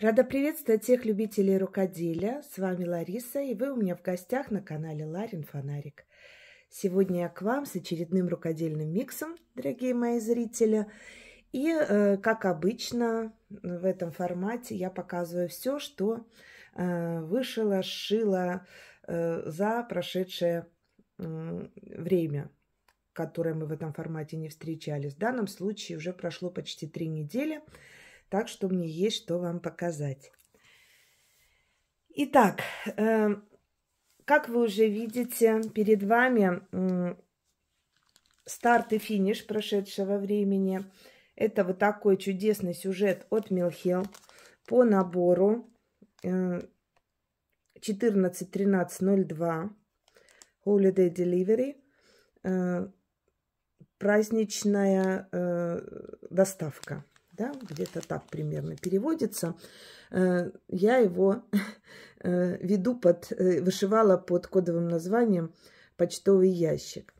Рада приветствовать всех любителей рукоделия. С вами Лариса, и вы у меня в гостях на канале Ларин Фонарик. Сегодня я к вам с очередным рукодельным миксом, дорогие мои зрители. И, э, как обычно, в этом формате я показываю все, что э, вышила, сшила э, за прошедшее время, которое мы в этом формате не встречались. В данном случае уже прошло почти три недели – так что мне есть что вам показать. Итак, э, как вы уже видите, перед вами старт и финиш прошедшего времени. Это вот такой чудесный сюжет от Милхел по набору 14.13.02 э, Holiday Delivery э, праздничная доставка да, где-то так примерно переводится. Э, я его э, веду под, э, вышивала под кодовым названием «Почтовый ящик».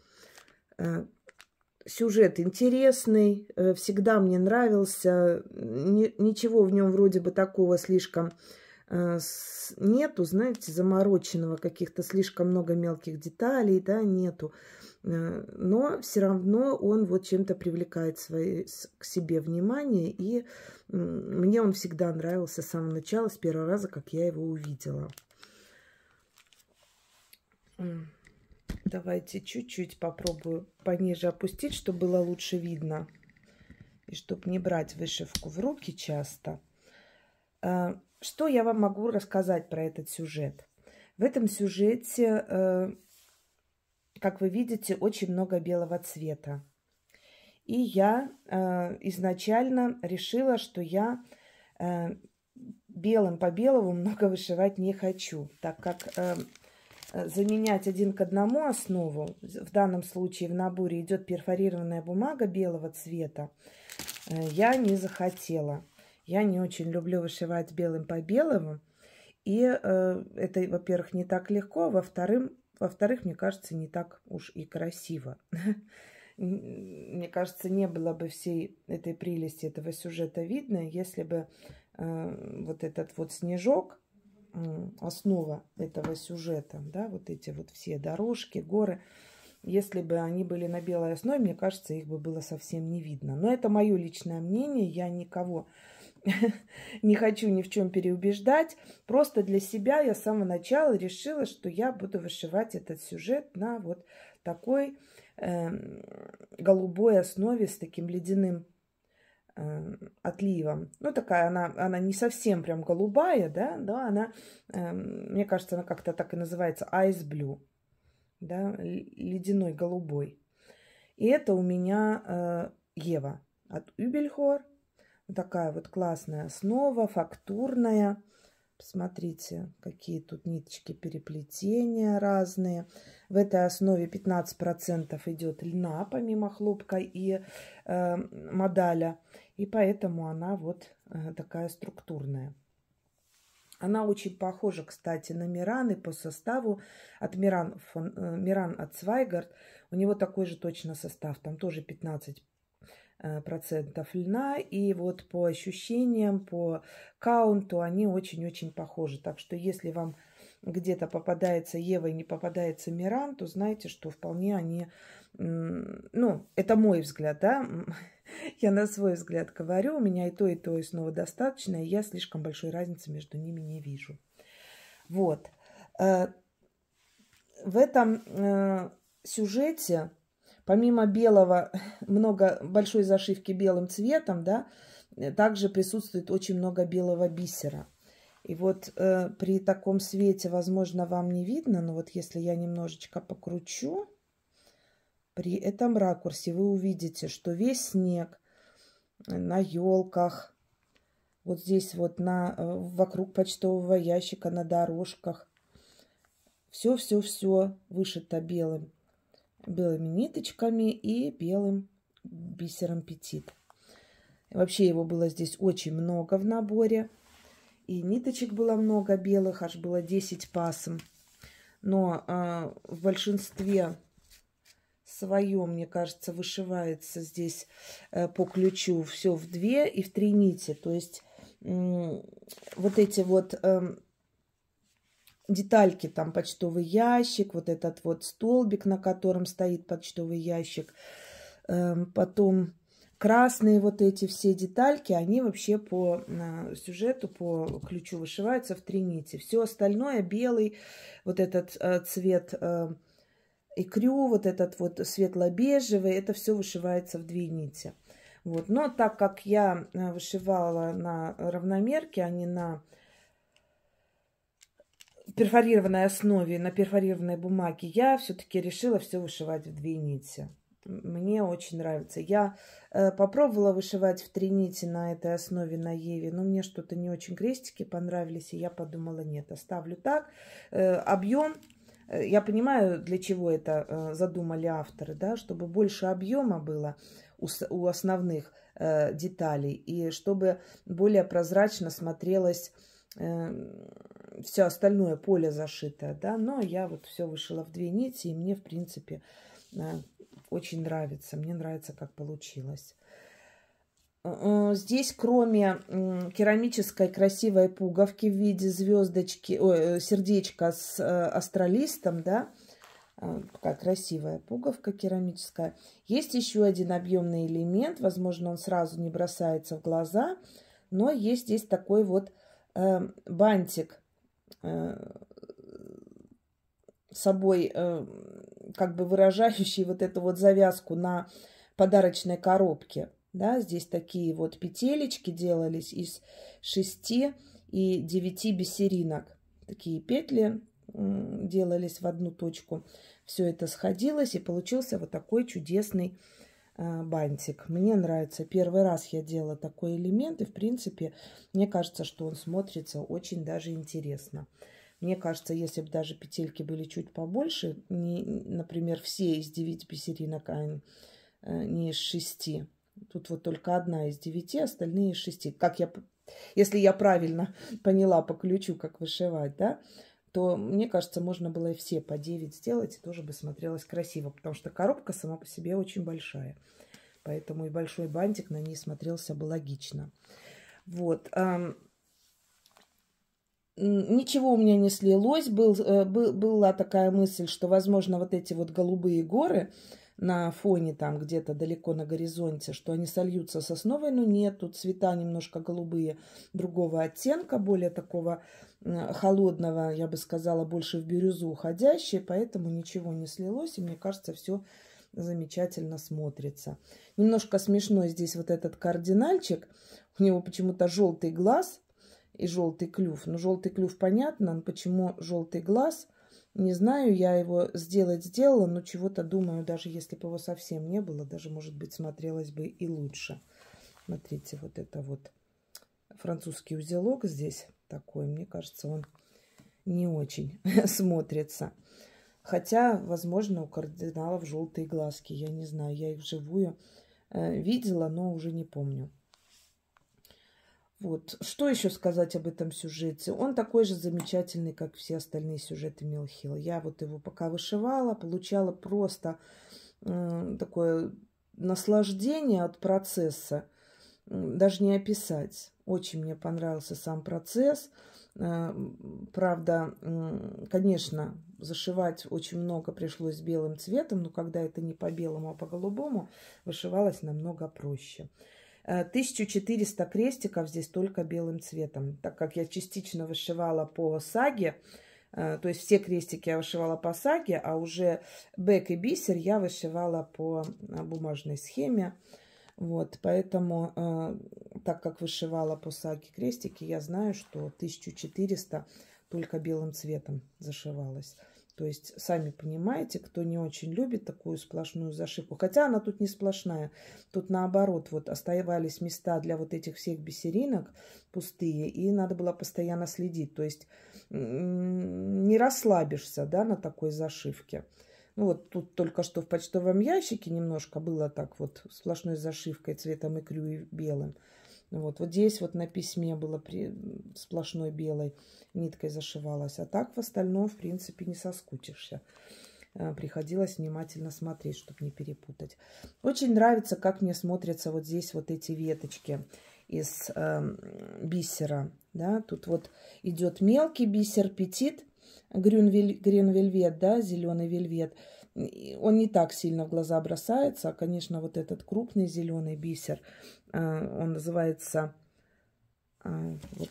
Сюжет интересный, всегда мне нравился, ничего в нем вроде бы такого слишком нету, знаете, замороченного, каких-то слишком много мелких деталей, да, нету. Э, но все равно он вот чем-то привлекает свои, к себе внимание, и мне он всегда нравился с самого начала, с первого раза, как я его увидела. Давайте чуть-чуть попробую пониже опустить, чтобы было лучше видно. И чтобы не брать вышивку в руки часто. Э, что я вам могу рассказать про этот сюжет? В этом сюжете э, как вы видите, очень много белого цвета. И я э, изначально решила, что я э, белым по белому много вышивать не хочу, так как э, заменять один к одному основу, в данном случае в наборе идет перфорированная бумага белого цвета, э, я не захотела. Я не очень люблю вышивать белым по белому. И э, это, во-первых, не так легко, а во-вторых, во-вторых, мне кажется, не так уж и красиво. Мне кажется, не было бы всей этой прелести этого сюжета видно, если бы э, вот этот вот снежок, основа этого сюжета, да, вот эти вот все дорожки, горы, если бы они были на белой основе, мне кажется, их бы было совсем не видно. Но это мое личное мнение, я никого не хочу ни в чем переубеждать. Просто для себя я с самого начала решила, что я буду вышивать этот сюжет на вот такой э, голубой основе с таким ледяным э, отливом. Ну, такая она, она не совсем прям голубая, да, но она, э, мне кажется, она как-то так и называется, ice blue, да, ледяной голубой. И это у меня э, Ева от Юбельхор такая вот классная основа, фактурная. Посмотрите, какие тут ниточки переплетения разные. В этой основе 15% идет льна, помимо хлопка и э, модаля. И поэтому она вот э, такая структурная. Она очень похожа, кстати, на Мираны по составу от Миран, фон, э, Миран от Свайгард. У него такой же точно состав, там тоже 15 Э, процентов льна. И вот по ощущениям, по каунту они очень-очень похожи. Так что если вам где-то попадается Ева и не попадается Миран, то знаете, что вполне они... Ну, это мой взгляд, да? Я на свой взгляд говорю. У меня и то, и то, и снова достаточно. И я слишком большой разницы между ними не вижу. Вот. Э, в этом э, сюжете Помимо белого, много большой зашивки белым цветом, да, также присутствует очень много белого бисера. И вот э, при таком свете, возможно, вам не видно, но вот если я немножечко покручу, при этом ракурсе вы увидите, что весь снег на елках, вот здесь вот на, э, вокруг почтового ящика, на дорожках, все-все-все вышито белым белыми ниточками и белым бисером петит. Вообще его было здесь очень много в наборе. И ниточек было много белых, аж было 10 пасом. Но э, в большинстве свое, мне кажется, вышивается здесь э, по ключу все в две и в три нити. То есть э, вот эти вот э, детальки, там почтовый ящик, вот этот вот столбик, на котором стоит почтовый ящик, эм, потом красные вот эти все детальки, они вообще по сюжету, по ключу вышиваются в три нити. Все остальное белый, вот этот э, цвет э, икрю, вот этот вот светло-бежевый, это все вышивается в две нити. Вот. Но так как я э, вышивала на равномерке, а не на перфорированной основе, на перфорированной бумаге, я все-таки решила все вышивать в две нити. Мне очень нравится. Я э, попробовала вышивать в три нити на этой основе на Еве, но мне что-то не очень крестики понравились, и я подумала, нет, оставлю так. Э, объем э, я понимаю, для чего это э, задумали авторы, да, чтобы больше объема было у основных э, деталей и чтобы более прозрачно смотрелась эм, все остальное поле зашитое, да, но я вот все вышила в две нити, и мне, в принципе, э, очень нравится, мне нравится, как получилось. Э, э, здесь, кроме керамической красивой пуговки в виде звездочки, о, сердечка с астролистом, да, такая красивая пуговка керамическая, есть еще один объемный элемент, возможно, он сразу не бросается в глаза, но есть здесь такой вот бантик Э, собой э, как бы выражающий вот эту вот завязку на подарочной коробке. Да, здесь такие вот петелечки делались из шести и девяти бисеринок. Такие петли делались в одну точку. Все это сходилось и получился вот такой чудесный Э, бантик. Мне нравится. Первый раз я делала такой элемент, и, в принципе, мне кажется, что он смотрится очень даже интересно. Мне кажется, если бы даже петельки были чуть побольше, не, например, все из девяти бисеринок, а э, не из шести. Тут вот только одна из девяти, остальные из 6. Как я, если я правильно поняла по ключу, как вышивать, да, то, мне кажется, можно было и все по 9 сделать, и тоже бы смотрелось красиво, потому что коробка сама по себе очень большая. Поэтому и большой бантик на ней смотрелся бы логично. Вот. Ничего у меня не слилось. Был, э, был, была такая мысль, что, возможно, вот эти вот голубые горы на фоне там где-то далеко на горизонте, что они сольются сосновой, но нет, тут цвета немножко голубые, другого оттенка, более такого Э, холодного, я бы сказала, больше в бирюзу уходящее, поэтому ничего не слилось, и мне кажется, все замечательно смотрится. Немножко смешно здесь вот этот кардинальчик, у него почему-то желтый глаз и желтый клюв. Ну, желтый клюв понятно, но почему желтый глаз – не знаю, я его сделать сделала, но чего-то думаю, даже если бы его совсем не было, даже, может быть, смотрелось бы и лучше. Смотрите, вот это вот французский узелок здесь такой. Мне кажется, он не очень смотрится. Хотя, возможно, у кардиналов желтые глазки. Я не знаю, я их вживую э, видела, но уже не помню. Вот. Что еще сказать об этом сюжете? Он такой же замечательный, как все остальные сюжеты Милхила. Я вот его пока вышивала, получала просто э, такое наслаждение от процесса, даже не описать. Очень мне понравился сам процесс. Э, правда, конечно, зашивать очень много пришлось белым цветом, но когда это не по белому, а по голубому, вышивалось намного проще. 1400 э, крестиков здесь только белым цветом. Так как я частично вышивала по саге, э, то есть все крестики я вышивала по саге, а уже бэк и бисер я вышивала по бумажной схеме. Вот, поэтому, э, так как вышивала пусаки крестики, я знаю, что 1400 только белым цветом зашивалась. То есть, сами понимаете, кто не очень любит такую сплошную зашивку, хотя она тут не сплошная, тут наоборот, вот оставались места для вот этих всех бисеринок пустые, и надо было постоянно следить, то есть не расслабишься, да, на такой зашивке. Ну, вот тут только что в почтовом ящике немножко было так вот сплошной зашивкой цветом икрю и белым. Вот, вот здесь вот на письме было при... сплошной белой ниткой зашивалось, А так в остальном, в принципе, не соскучишься. А, приходилось внимательно смотреть, чтобы не перепутать. Очень нравится, как мне смотрятся вот здесь вот эти веточки из э, бисера. Да? Тут вот идет мелкий бисер, петит, грюнвель, гренвельвет, да, зеленый вельвет, он не так сильно в глаза бросается. Конечно, вот этот крупный зеленый бисер, э, он называется... Э, вот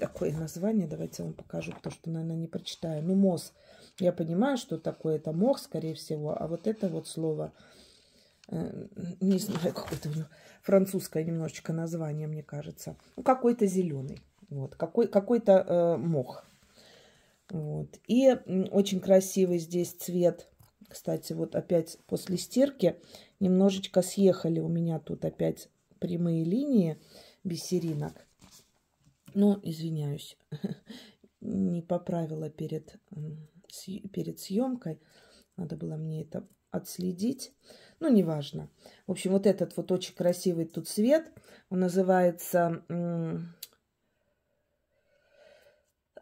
такое название, давайте я вам покажу, потому что, наверное, не прочитаю. Ну, мос. Я понимаю, что такое это мох, скорее всего, а вот это вот слово, э, не знаю, какое-то у него французское немножечко название, мне кажется. Ну, какой-то зеленый, вот, какой, какой-то э, мох. Вот. И очень красивый здесь цвет. Кстати, вот опять после стирки немножечко съехали у меня тут опять прямые линии бисеринок. Но, извиняюсь, не поправила перед, перед съемкой. Надо было мне это отследить. Ну, неважно. В общем, вот этот вот очень красивый тут цвет. Он называется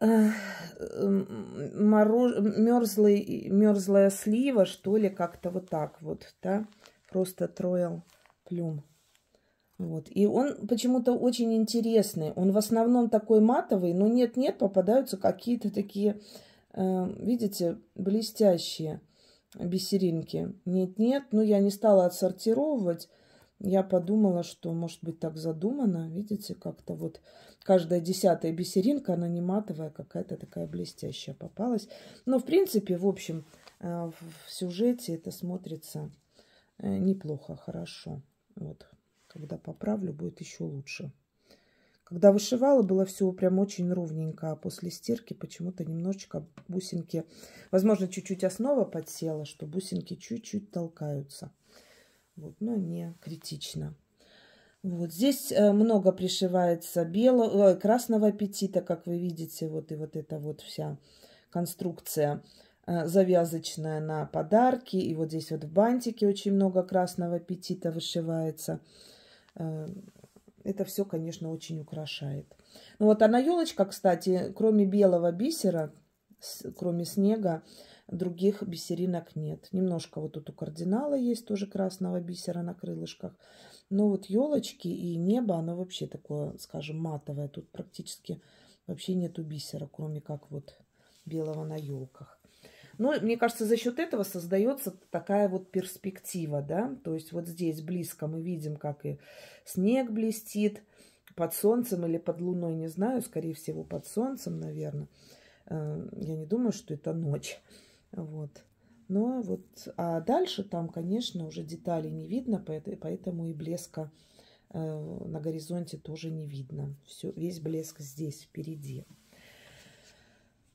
мороз... мерзлый... мерзлая слива, что ли, как-то вот так вот, да, просто троил плюм. Вот. И он почему-то очень интересный. Он в основном такой матовый, но нет-нет, попадаются какие-то такие, э, видите, блестящие бисеринки. Нет-нет, но ну, я не стала отсортировывать. Я подумала, что, может быть, так задумано, видите, как-то вот каждая десятая бисеринка, она не матовая, какая-то такая блестящая попалась. Но, в принципе, в общем, э, в сюжете это смотрится э, неплохо, хорошо. Вот, когда поправлю, будет еще лучше. Когда вышивала, было все прям очень ровненько, а после стирки почему-то немножечко бусинки, возможно, чуть-чуть основа подсела, что бусинки чуть-чуть толкаются. Вот, но не критично. Вот здесь э, много пришивается белого, э, красного аппетита, как вы видите, вот и вот эта вот вся конструкция э, завязочная на подарки. И вот здесь вот в бантике очень много красного аппетита вышивается. Это все, конечно, очень украшает. Ну вот она а елочка, кстати, кроме белого бисера, кроме снега, других бисеринок нет. Немножко вот тут у кардинала есть тоже красного бисера на крылышках. Но вот елочки и небо, оно вообще такое, скажем, матовое. Тут практически вообще нету бисера, кроме как вот белого на елках. Но ну, мне кажется, за счет этого создается такая вот перспектива, да. То есть вот здесь близко мы видим, как и снег блестит под солнцем или под луной, не знаю, скорее всего под солнцем, наверное. Э, я не думаю, что это ночь. Вот. Но вот а дальше там, конечно, уже деталей не видно, поэтому и блеска э, на горизонте тоже не видно. Все, весь блеск здесь впереди.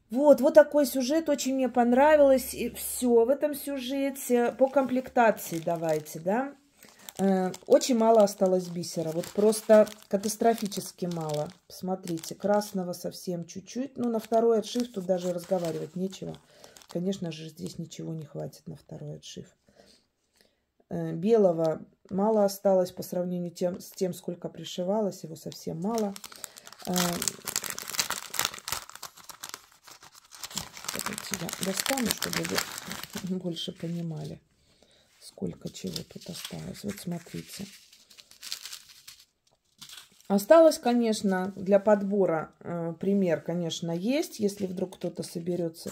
Вот, вот такой сюжет, очень мне понравилось. И все в этом сюжете. По комплектации давайте, да. Э, очень мало осталось бисера, вот просто катастрофически мало. Посмотрите, красного совсем чуть-чуть, ну на второй отшив тут даже разговаривать нечего. Конечно же, здесь ничего не хватит на второй отшив. Э, белого мало осталось по сравнению тем, с тем, сколько пришивалось. Его совсем мало. Э, я достану, чтобы вы больше понимали, сколько чего тут осталось. Вот смотрите. Осталось, конечно, для подбора э, пример, конечно, есть, если вдруг кто-то соберется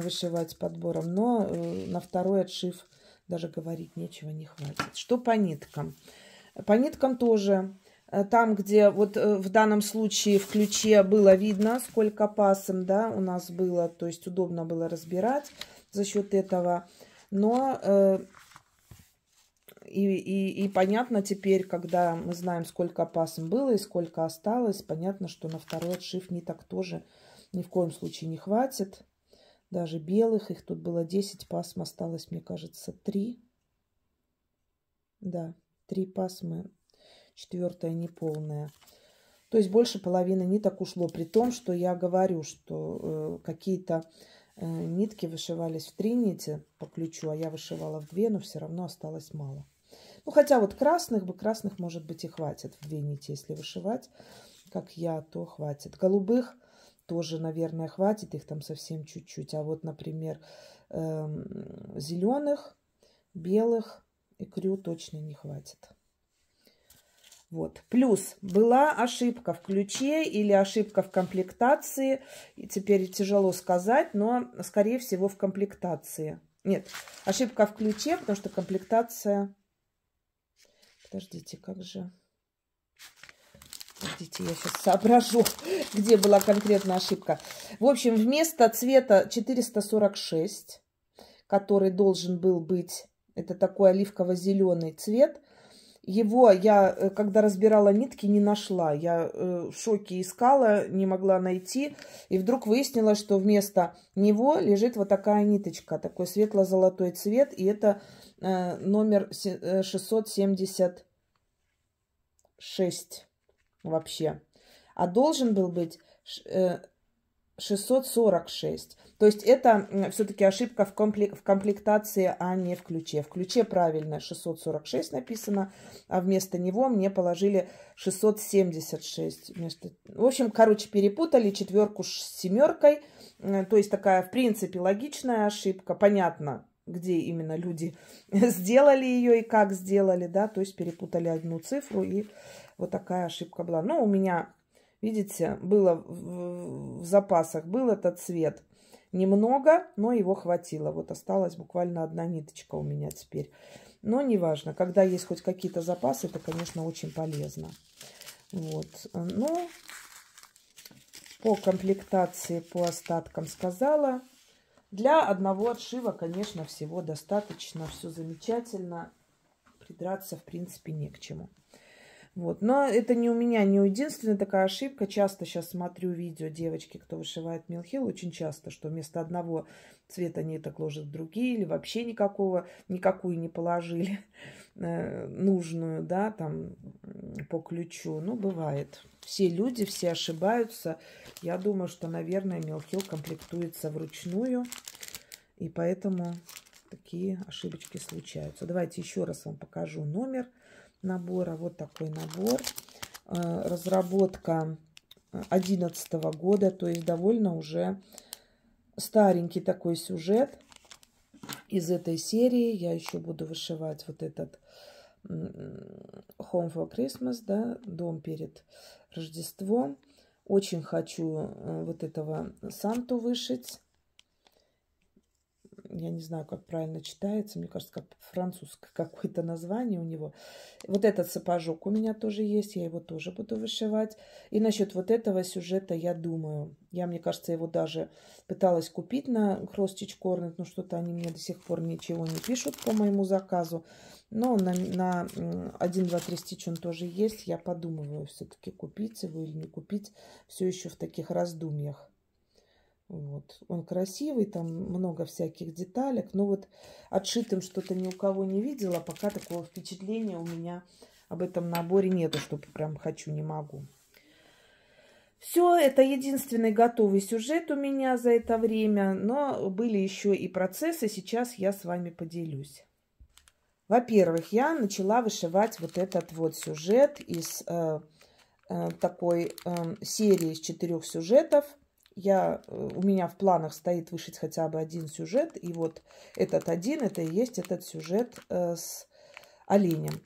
вышивать подбором, но э, на второй отшив даже говорить нечего не хватит. Что по ниткам? По ниткам тоже. Э, там, где вот э, в данном случае в ключе было видно, сколько пасом да, у нас было, то есть удобно было разбирать за счет этого. Но э, и, и, и понятно теперь, когда мы знаем, сколько пасом было и сколько осталось, понятно, что на второй отшив ниток тоже ни в коем случае не хватит даже белых. Их тут было 10 пасм, осталось, мне кажется, 3. Да, 3 пасмы, четвертая неполная. То есть больше половины ниток ушло, при том, что я говорю, что э, какие-то э, нитки вышивались в три нити по ключу, а я вышивала в две, но все равно осталось мало. Ну, хотя вот красных бы, красных, может быть, и хватит в две нити, если вышивать, как я, то хватит. Голубых тоже, наверное, хватит их там совсем чуть-чуть. А вот, например, эм, зеленых, белых икрю точно не хватит. Вот. Плюс была ошибка в ключе или ошибка в комплектации. И теперь тяжело сказать, но, скорее всего, в комплектации. Нет, ошибка в ключе, потому что комплектация... Подождите, как же... Подождите, я сейчас соображу, где была конкретная ошибка. В общем, вместо цвета 446, который должен был быть, это такой оливково-зеленый цвет, его я, э, когда разбирала нитки, не нашла. Я э, в шоке искала, не могла найти. И вдруг выяснилось, что вместо него лежит вот такая ниточка, такой светло-золотой цвет. И это э, номер 676 вообще. А должен был быть 646. Э, то есть это все-таки ошибка в, комплектации, а не в ключе. В ключе правильно 646 написано, а вместо него мне положили 676. Вместо... В общем, короче, перепутали четверку с семеркой. Э, то есть такая, в принципе, логичная ошибка. Понятно, где именно люди сделали ее и как сделали, да, то есть перепутали одну цифру и вот такая ошибка была. Но у меня, видите, было в запасах, был этот цвет. Немного, но его хватило. Вот осталась буквально одна ниточка у меня теперь. Но неважно, когда есть хоть какие-то запасы, это, конечно, очень полезно. Вот. Ну, по комплектации, по остаткам сказала. Для одного отшива, конечно, всего достаточно. Все замечательно. Придраться, в принципе, не к чему. Вот. Но это не у меня, не единственная такая ошибка. Часто сейчас смотрю видео девочки, кто вышивает милхил, очень часто, что вместо одного цвета ниток ложат другие или вообще никакого, никакую не положили э, нужную, да, там по ключу. Ну, бывает. Все люди, все ошибаются. Я думаю, что, наверное, милхил комплектуется вручную. И поэтому такие ошибочки случаются. Давайте еще раз вам покажу номер набора. Вот такой набор. Э, разработка 2011 э, года, то есть довольно уже старенький такой сюжет из этой серии. Я еще буду вышивать вот этот Home for Christmas, да, дом перед Рождеством. Очень хочу э, вот этого Санту вышить я не знаю, как правильно читается, мне кажется, как французское какое-то название у него. Вот этот сапожок у меня тоже есть, я его тоже буду вышивать. И насчет вот этого сюжета я думаю. Я, мне кажется, его даже пыталась купить на Кростич Корнет, но что-то они мне до сих пор ничего не пишут по моему заказу. Но на, на 1, 2, 3 стич он тоже есть. Я подумываю все-таки купить его или не купить. Все еще в таких раздумьях. Вот. Он красивый, там много всяких деталек. Но вот отшитым что-то ни у кого не видела. Пока такого впечатления у меня об этом наборе нету, что прям хочу, не могу. Все, это единственный готовый сюжет у меня за это время, но были еще и процессы, сейчас я с вами поделюсь. Во-первых, я начала вышивать вот этот вот сюжет из э, э, такой э, серии из четырех сюжетов – я, э, у меня в планах стоит вышить хотя бы один сюжет. И вот этот один, это и есть этот сюжет э, с оленем.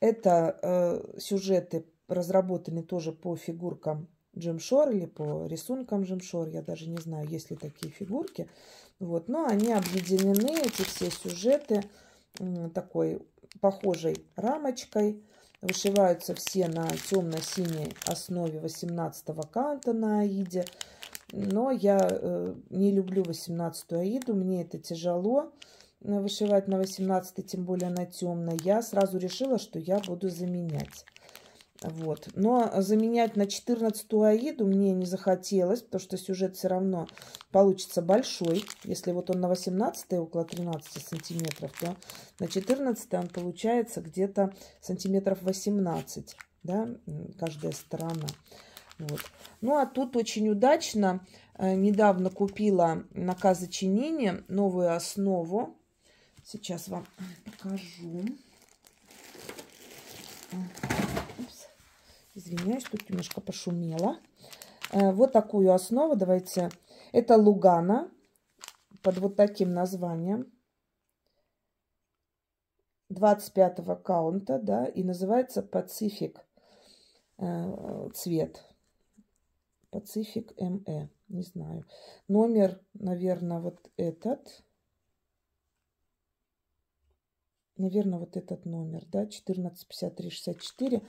Это э, сюжеты разработаны тоже по фигуркам Джим Шор или по рисункам Джим Шор, Я даже не знаю, есть ли такие фигурки. Вот, но они объединены, эти все сюжеты, э, такой похожей рамочкой. Вышиваются все на темно-синей основе 18 канта на Аиде. Но я э, не люблю 18-ю аиду, мне это тяжело э, вышивать на 18 тем более на темной, я сразу решила, что я буду заменять. Вот. Но заменять на 14 аиду мне не захотелось, потому что сюжет все равно получится большой. Если вот он на 18 около 13 сантиметров, то на 14 он получается где-то сантиметров 18, да, каждая сторона. Вот. Ну, а тут очень удачно. Э, недавно купила на казачинине новую основу. Сейчас вам покажу. Упс. Извиняюсь, тут немножко пошумело. Э, вот такую основу. Давайте. Это Лугана. Под вот таким названием. 25 аккаунта, да, и называется Пацифик э, цвет. Пацифик МЭ, не знаю. Номер, наверное, вот этот. Наверное, вот этот номер, да, 145364.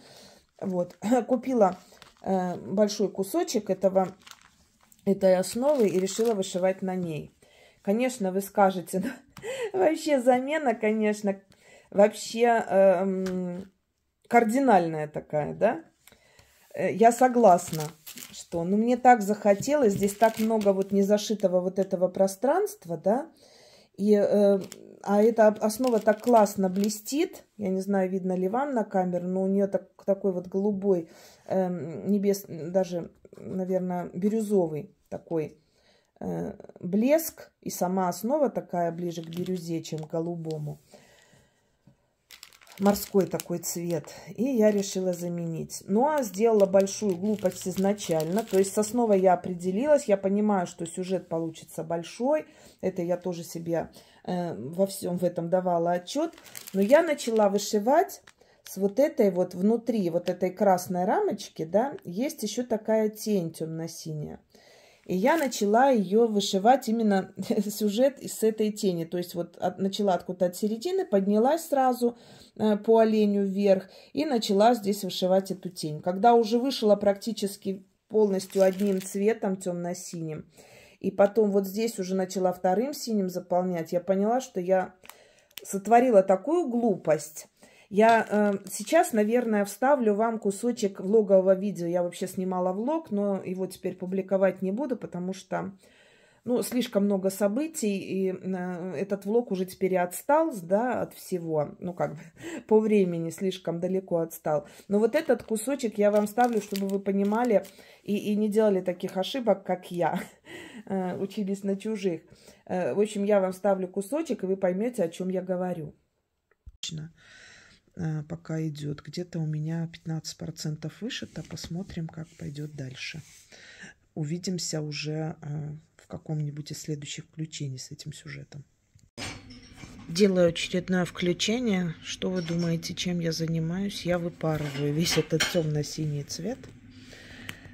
Вот, купила э, большой кусочек этого, этой основы и решила вышивать на ней. Конечно, вы скажете, вообще замена, конечно, вообще э, кардинальная такая, да? Э, я согласна что. Ну, мне так захотелось. Здесь так много вот незашитого вот этого пространства, да. И, э, а эта основа так классно блестит. Я не знаю, видно ли вам на камеру, но у нее так, такой вот голубой, э, небес, даже, наверное, бирюзовый такой э, блеск. И сама основа такая ближе к бирюзе, чем к голубому морской такой цвет. И я решила заменить. ну а сделала большую глупость изначально. То есть соснова я определилась. Я понимаю, что сюжет получится большой. Это я тоже себе э, во всем в этом давала отчет. Но я начала вышивать с вот этой вот внутри, вот этой красной рамочки, да, есть еще такая тень темно-синяя. И я начала ее вышивать именно сюжет с этой тени. То есть вот от, начала откуда-то от середины, поднялась сразу э, по оленю вверх и начала здесь вышивать эту тень. Когда уже вышила практически полностью одним цветом темно-синим, и потом вот здесь уже начала вторым синим заполнять, я поняла, что я сотворила такую глупость – я э, сейчас, наверное, вставлю вам кусочек влогового видео. Я вообще снимала влог, но его теперь публиковать не буду, потому что ну, слишком много событий, и э, этот влог уже теперь и отстал, да, от всего, ну, как бы, по времени слишком далеко отстал. Но вот этот кусочек я вам ставлю, чтобы вы понимали и, и не делали таких ошибок, как я, э, учились на чужих. Э, в общем, я вам ставлю кусочек, и вы поймете, о чем я говорю. А, пока идет. Где-то у меня 15% выше, то Посмотрим, как пойдет дальше. Увидимся уже а, в каком-нибудь из следующих включений с этим сюжетом. Делаю очередное включение. Что вы думаете, чем я занимаюсь? Я выпарываю весь этот темно-синий цвет.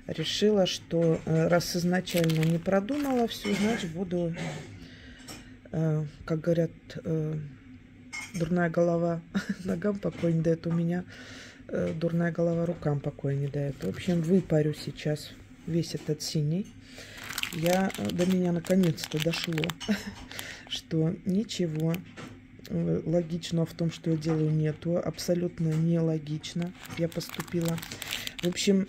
Решила, что э, раз изначально не продумала все, значит буду, э, как говорят, э, дурная голова. Ногам покоя не дает. У меня э, дурная голова рукам покоя не дает. В общем, выпарю сейчас весь этот синий. Я, э, до меня наконец-то дошло, что ничего э, логичного в том, что я делаю, нету. Абсолютно нелогично я поступила. В общем,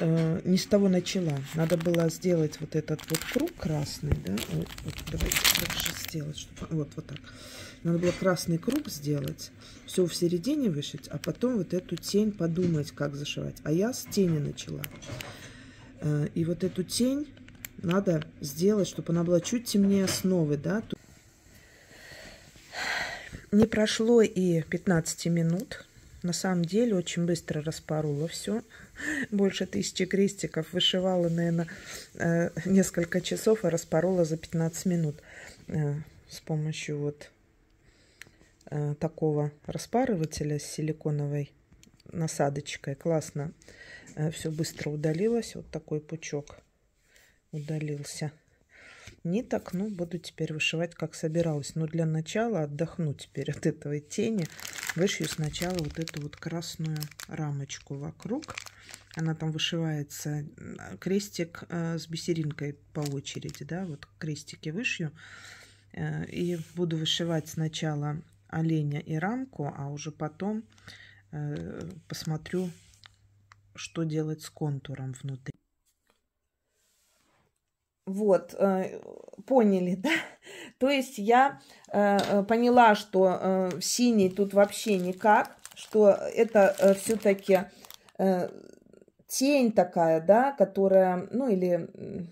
э, не с того начала. Надо было сделать вот этот вот круг красный, да. Вот, вот, давайте как же сделать, чтобы... Вот, вот так надо было красный круг сделать, все в середине вышить, а потом вот эту тень подумать, как зашивать. А я с тени начала. Э, и вот эту тень надо сделать, чтобы она была чуть темнее основы, да. Не прошло и 15 минут. На самом деле очень быстро распорола все. Больше тысячи крестиков вышивала, наверное, э, несколько часов, а распорола за 15 минут э, с помощью вот Э, такого распарывателя с силиконовой насадочкой. Классно. Э, Все быстро удалилось. Вот такой пучок удалился. не так ну, буду теперь вышивать, как собиралась. Но для начала отдохну теперь от этого тени. Вышью сначала вот эту вот красную рамочку вокруг. Она там вышивается э, крестик с бисеринкой по очереди, да, вот крестики вышью. И буду вышивать сначала оленя и рамку, а уже потом э, посмотрю, что делать с контуром внутри. Вот, э, поняли, да? То есть я э, э, поняла, что в синий тут вообще никак, что это все-таки тень такая, да, которая, ну или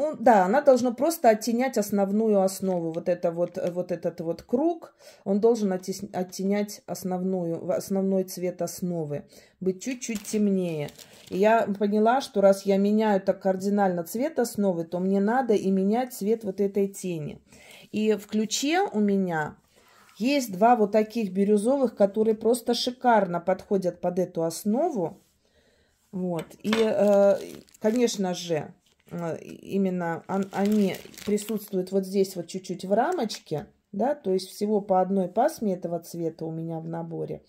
ну да, она должна просто оттенять основную основу. Вот, это вот, э, вот этот вот круг, он должен оттенять основную, основной цвет основы. Быть чуть-чуть темнее. И я поняла, что раз я меняю так кардинально цвет основы, то мне надо и менять цвет вот этой тени. И в ключе у меня есть два вот таких бирюзовых, которые просто шикарно подходят под эту основу. Вот. И, э, конечно же, Э, именно они присутствуют вот здесь вот чуть-чуть в рамочке, да, то есть всего по одной пасме этого цвета у меня в наборе.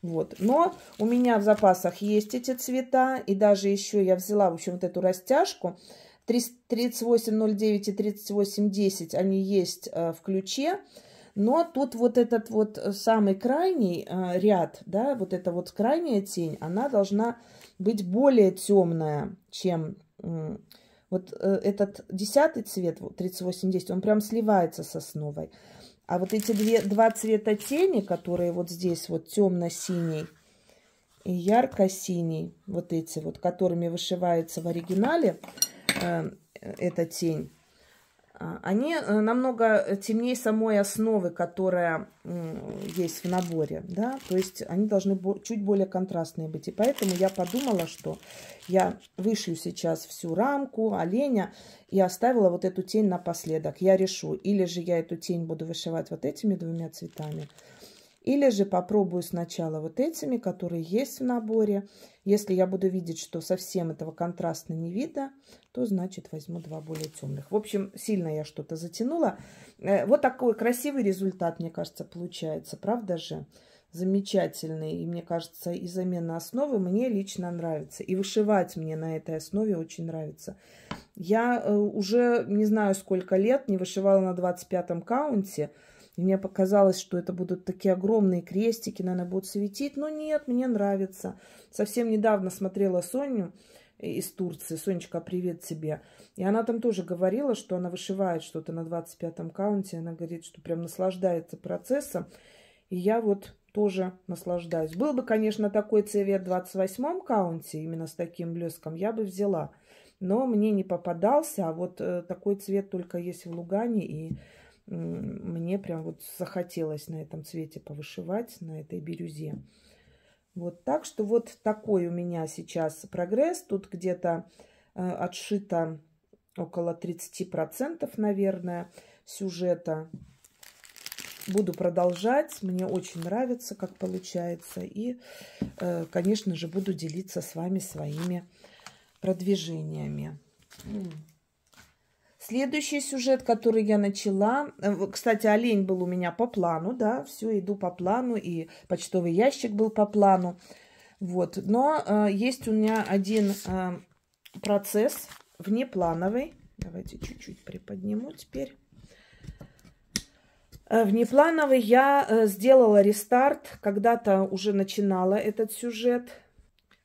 Вот. Но у меня в запасах есть эти цвета. И даже еще я взяла, в общем, вот эту растяжку. 38.09 и 38.10 они есть э, в ключе. Но тут вот этот вот э, самый крайний ряд, да, вот эта вот крайняя тень, она должна быть более темная, чем... Вот э, этот десятый цвет, 3810, он прям сливается с основой. А вот эти две, два цвета тени, которые вот здесь вот темно-синий и ярко-синий, вот эти вот, которыми вышивается в оригинале э, эта тень, а, они э, намного э, темнее самой основы, которая есть в наборе, да, то есть они должны чуть более контрастные быть, и поэтому я подумала, что я вышью сейчас всю рамку оленя и оставила вот эту тень напоследок, я решу, или же я эту тень буду вышивать вот этими двумя цветами, или же попробую сначала вот этими, которые есть в наборе. Если я буду видеть, что совсем этого контраста не видно, то значит возьму два более темных. В общем, сильно я что-то затянула. Э, вот такой красивый результат, мне кажется, получается. Правда же? Замечательный. И мне кажется, и замена основы мне лично нравится. И вышивать мне на этой основе очень нравится. Я э, уже не знаю сколько лет не вышивала на 25-м каунте. И мне показалось, что это будут такие огромные крестики, наверное, будут светить. Но нет, мне нравится. Совсем недавно смотрела Соню из Турции. Сонечка, привет тебе. И она там тоже говорила, что она вышивает что-то на 25-м каунте. Она говорит, что прям наслаждается процессом. И я вот тоже наслаждаюсь. Был бы, конечно, такой цвет в 28-м каунте, именно с таким блеском, я бы взяла. Но мне не попадался, а вот э, такой цвет только есть в Лугане, и мне прям вот захотелось на этом цвете повышивать, на этой бирюзе. Вот так что вот такой у меня сейчас прогресс. Тут где-то э, отшито около 30%, наверное, сюжета. Буду продолжать. Мне очень нравится, как получается. И, э, конечно же, буду делиться с вами своими продвижениями. Mm следующий сюжет, который я начала. Э, кстати, олень был у меня по плану, да, все, иду по плану, и почтовый ящик был по плану. Вот, но э, есть у меня один э, процесс внеплановый. Давайте чуть-чуть приподниму теперь. Э, внеплановый я э, сделала рестарт, когда-то уже начинала этот сюжет.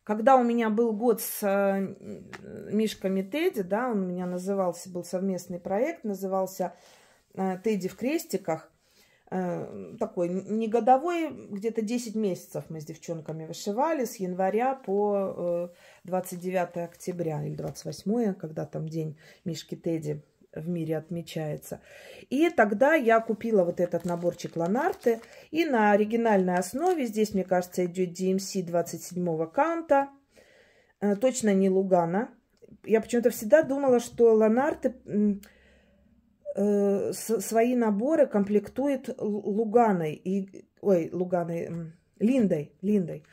Когда у меня был год с э, Мишками Тедди, да, он у меня назывался, был совместный проект, назывался э, «Тедди в крестиках», э, такой не годовой, где-то 10 месяцев мы с девчонками вышивали, с января по 29 октября или 28, когда там день Мишки Тедди в мире отмечается. И тогда я купила вот этот наборчик Ланарте. И на оригинальной основе здесь, мне кажется, идет DMC 27 канта. Э, точно не Лугана. Я почему-то всегда думала, что Ланарте э, свои наборы комплектует Луганой. И, ой, Луганой, Линдой. Линдой.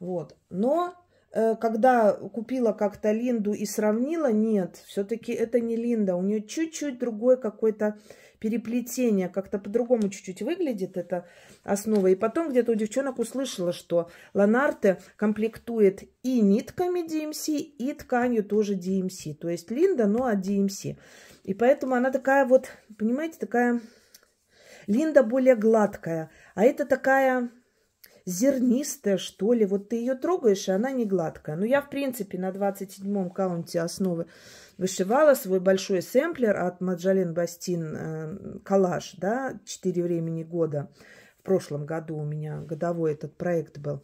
Вот. Но Э, когда купила как-то Линду и сравнила, нет, все-таки это не Линда. У нее чуть-чуть другое какое-то переплетение, как-то по-другому чуть-чуть выглядит эта основа. И потом где-то у девчонок услышала, что Ланарте комплектует и нитками DMC, эм и тканью тоже DMC. Эм То есть Линда, но от DMC. Эм и поэтому она такая вот, понимаете, такая... Линда более гладкая, а это такая зернистая, что ли. Вот ты ее трогаешь, и она не гладкая. Но ну, я, в принципе, на 27-м каунте основы вышивала свой большой сэмплер от Маджален Бастин э, «Калаш», да, «Четыре времени года». В прошлом году у меня годовой этот проект был.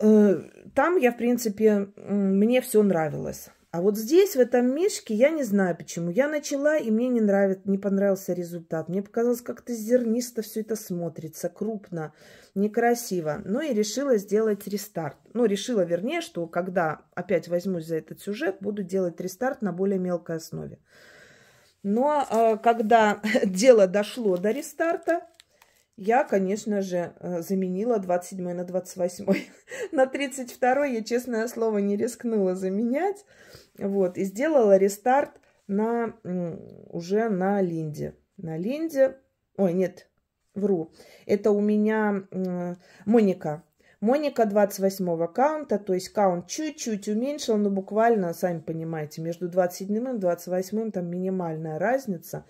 Э, там я, в принципе, мне все нравилось. А вот здесь, в этом мешке, я не знаю почему. Я начала, и мне не нравится, не понравился результат. Мне показалось, как-то зернисто все это смотрится, крупно, некрасиво. Ну и решила сделать рестарт. Ну, решила, вернее, что когда опять возьмусь за этот сюжет, буду делать рестарт на более мелкой основе. Но э, когда дело дошло до рестарта, я, конечно же, э, заменила 27 на 28. на 32 я, честное слово, не рискнула заменять. Вот, и сделала рестарт на, уже на Линде. На Линде, ой, нет, вру. Это у меня э, Моника. Моника 28 аккаунта, то есть каунт чуть-чуть уменьшил, но буквально, сами понимаете, между 27 и 28 там минимальная разница.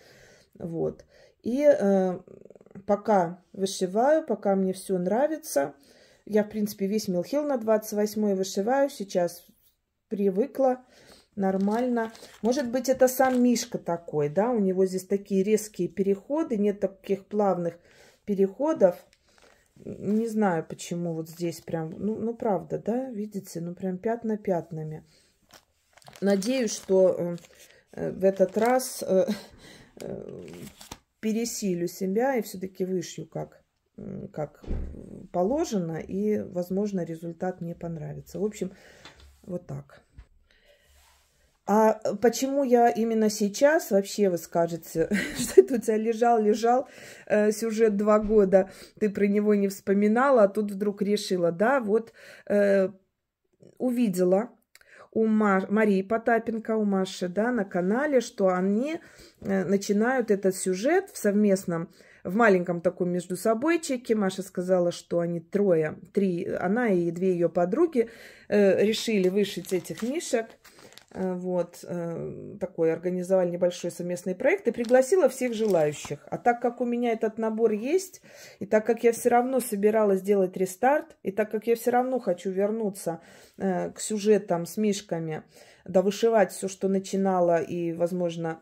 Вот. И э, пока вышиваю, пока мне все нравится. Я, в принципе, весь Милхил на 28 вышиваю. Сейчас привыкла нормально. Может быть, это сам Мишка такой, да, у него здесь такие резкие переходы, нет таких плавных переходов. Не знаю, почему вот здесь прям, ну, ну правда, да, видите, ну прям пятна пятнами. Надеюсь, что э, э в этот раз э, э, пересилю себя и все-таки вышью как как положено, и, возможно, результат мне понравится. В общем, вот так. А почему я именно сейчас, вообще вы скажете, что это у тебя лежал, лежал э, сюжет два года, ты про него не вспоминала, а тут вдруг решила, да, вот э, увидела у Мар... Марии Потапенко, у Маши, да, на канале, что они э, начинают этот сюжет в совместном в маленьком таком между собой чеке. Маша сказала, что они трое, три, она и две ее подруги э, решили вышить этих мишек – Э, вот, э, такой, организовали небольшой совместный проект и пригласила всех желающих. А так как у меня этот набор есть, и так как я все равно собиралась сделать рестарт, и так как я все равно хочу вернуться э, к сюжетам с мишками, довышивать все, что начинала, и, возможно,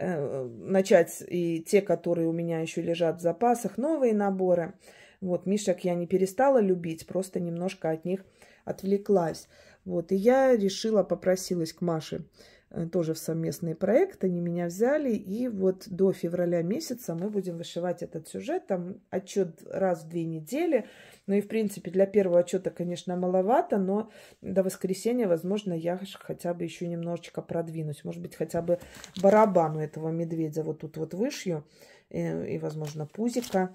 начать и те, которые у меня еще лежат в запасах, новые наборы. Вот, мишек я не перестала любить, просто немножко от них отвлеклась. Вот, и я решила, попросилась к Маше э, тоже в совместный проект, они меня взяли, и вот до февраля месяца мы будем вышивать этот сюжет, там отчет раз в две недели, ну и в принципе для первого отчета, конечно, маловато, но до воскресенья, возможно, я хотя бы еще немножечко продвинусь, может быть, хотя бы барабану этого медведя вот тут вот вышью, и, э, и возможно, пузика,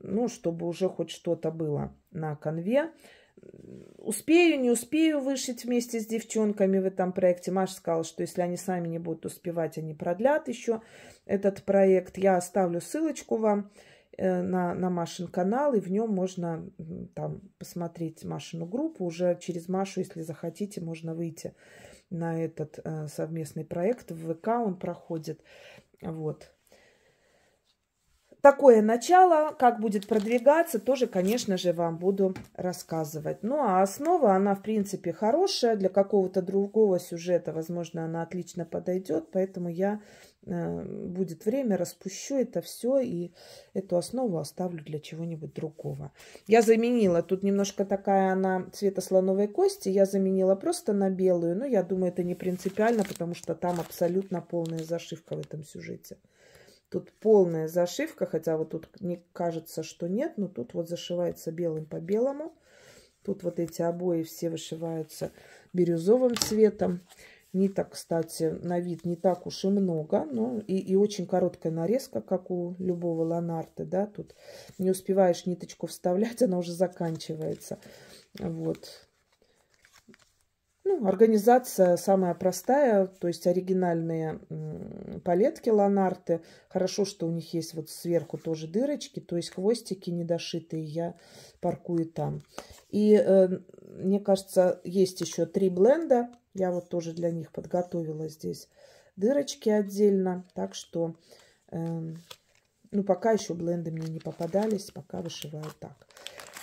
ну, чтобы уже хоть что-то было на конве успею, не успею вышить вместе с девчонками в этом проекте. Маша сказала, что если они сами не будут успевать, они продлят еще этот проект. Я оставлю ссылочку вам э, на, на Машин канал, и в нем можно там посмотреть Машину группу. Уже через Машу, если захотите, можно выйти на этот э, совместный проект. В ВК он проходит. Вот такое начало, как будет продвигаться, тоже, конечно же, вам буду рассказывать. Ну, а основа, она, в принципе, хорошая. Для какого-то другого сюжета, возможно, она отлично подойдет. Поэтому я, э, будет время, распущу это все и эту основу оставлю для чего-нибудь другого. Я заменила, тут немножко такая она цвета слоновой кости, я заменила просто на белую. Но я думаю, это не принципиально, потому что там абсолютно полная зашивка в этом сюжете. Тут полная зашивка, хотя вот тут не кажется, что нет, но тут вот зашивается белым по белому. Тут вот эти обои все вышиваются бирюзовым цветом. Ниток, кстати, на вид не так уж и много, но и, и очень короткая нарезка, как у любого ланарта, да, тут не успеваешь ниточку вставлять, она уже заканчивается. Вот, ну, организация самая простая, то есть оригинальные палетки Ланарты. Хорошо, что у них есть вот сверху тоже дырочки, то есть хвостики недошитые я паркую там. И э, мне кажется, есть еще три бленда. Я вот тоже для них подготовила здесь дырочки отдельно. Так что, э, ну, пока еще бленды мне не попадались, пока вышиваю так.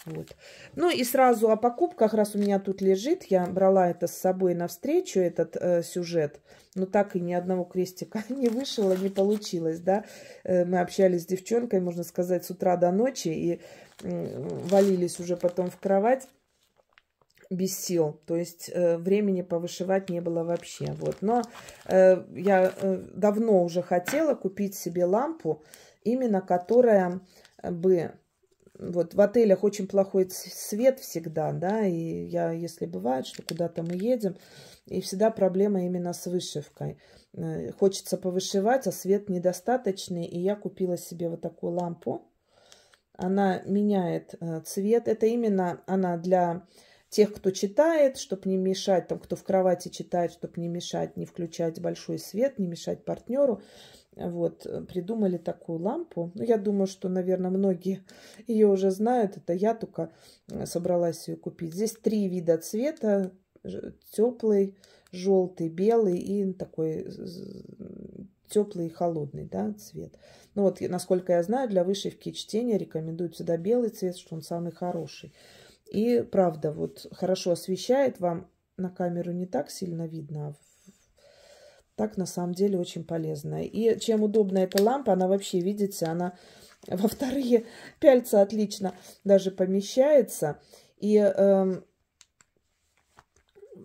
Вот. Ну и сразу о покупках, раз у меня тут лежит, я брала это с собой навстречу, этот э, сюжет, но так и ни одного крестика не вышло, не получилось, да. Э, мы общались с девчонкой, можно сказать, с утра до ночи и э, валились уже потом в кровать без сил, то есть э, времени повышивать не было вообще, вот. Но э, я э, давно уже хотела купить себе лампу, именно которая бы вот в отелях очень плохой свет всегда, да, и я, если бывает, что куда-то мы едем, и всегда проблема именно с вышивкой. Э, хочется повышивать, а свет недостаточный, и я купила себе вот такую лампу. Она меняет э, цвет. Это именно она для тех, кто читает, чтобы не мешать, там, кто в кровати читает, чтобы не мешать, не включать большой свет, не мешать партнеру. Вот, э, придумали такую лампу. Ну, я думаю, что, наверное, многие ее уже знают. Это я только э, собралась ее купить. Здесь три вида цвета. Теплый, желтый, белый и такой э, теплый и холодный да, цвет. Ну вот, насколько я знаю, для вышивки и чтения рекомендуют сюда белый цвет, что он самый хороший. И правда, вот хорошо освещает вам на камеру не так сильно видно, а так на самом деле очень полезно. И чем удобна эта лампа, она вообще, видите, она во вторые пяльца отлично даже помещается. И э,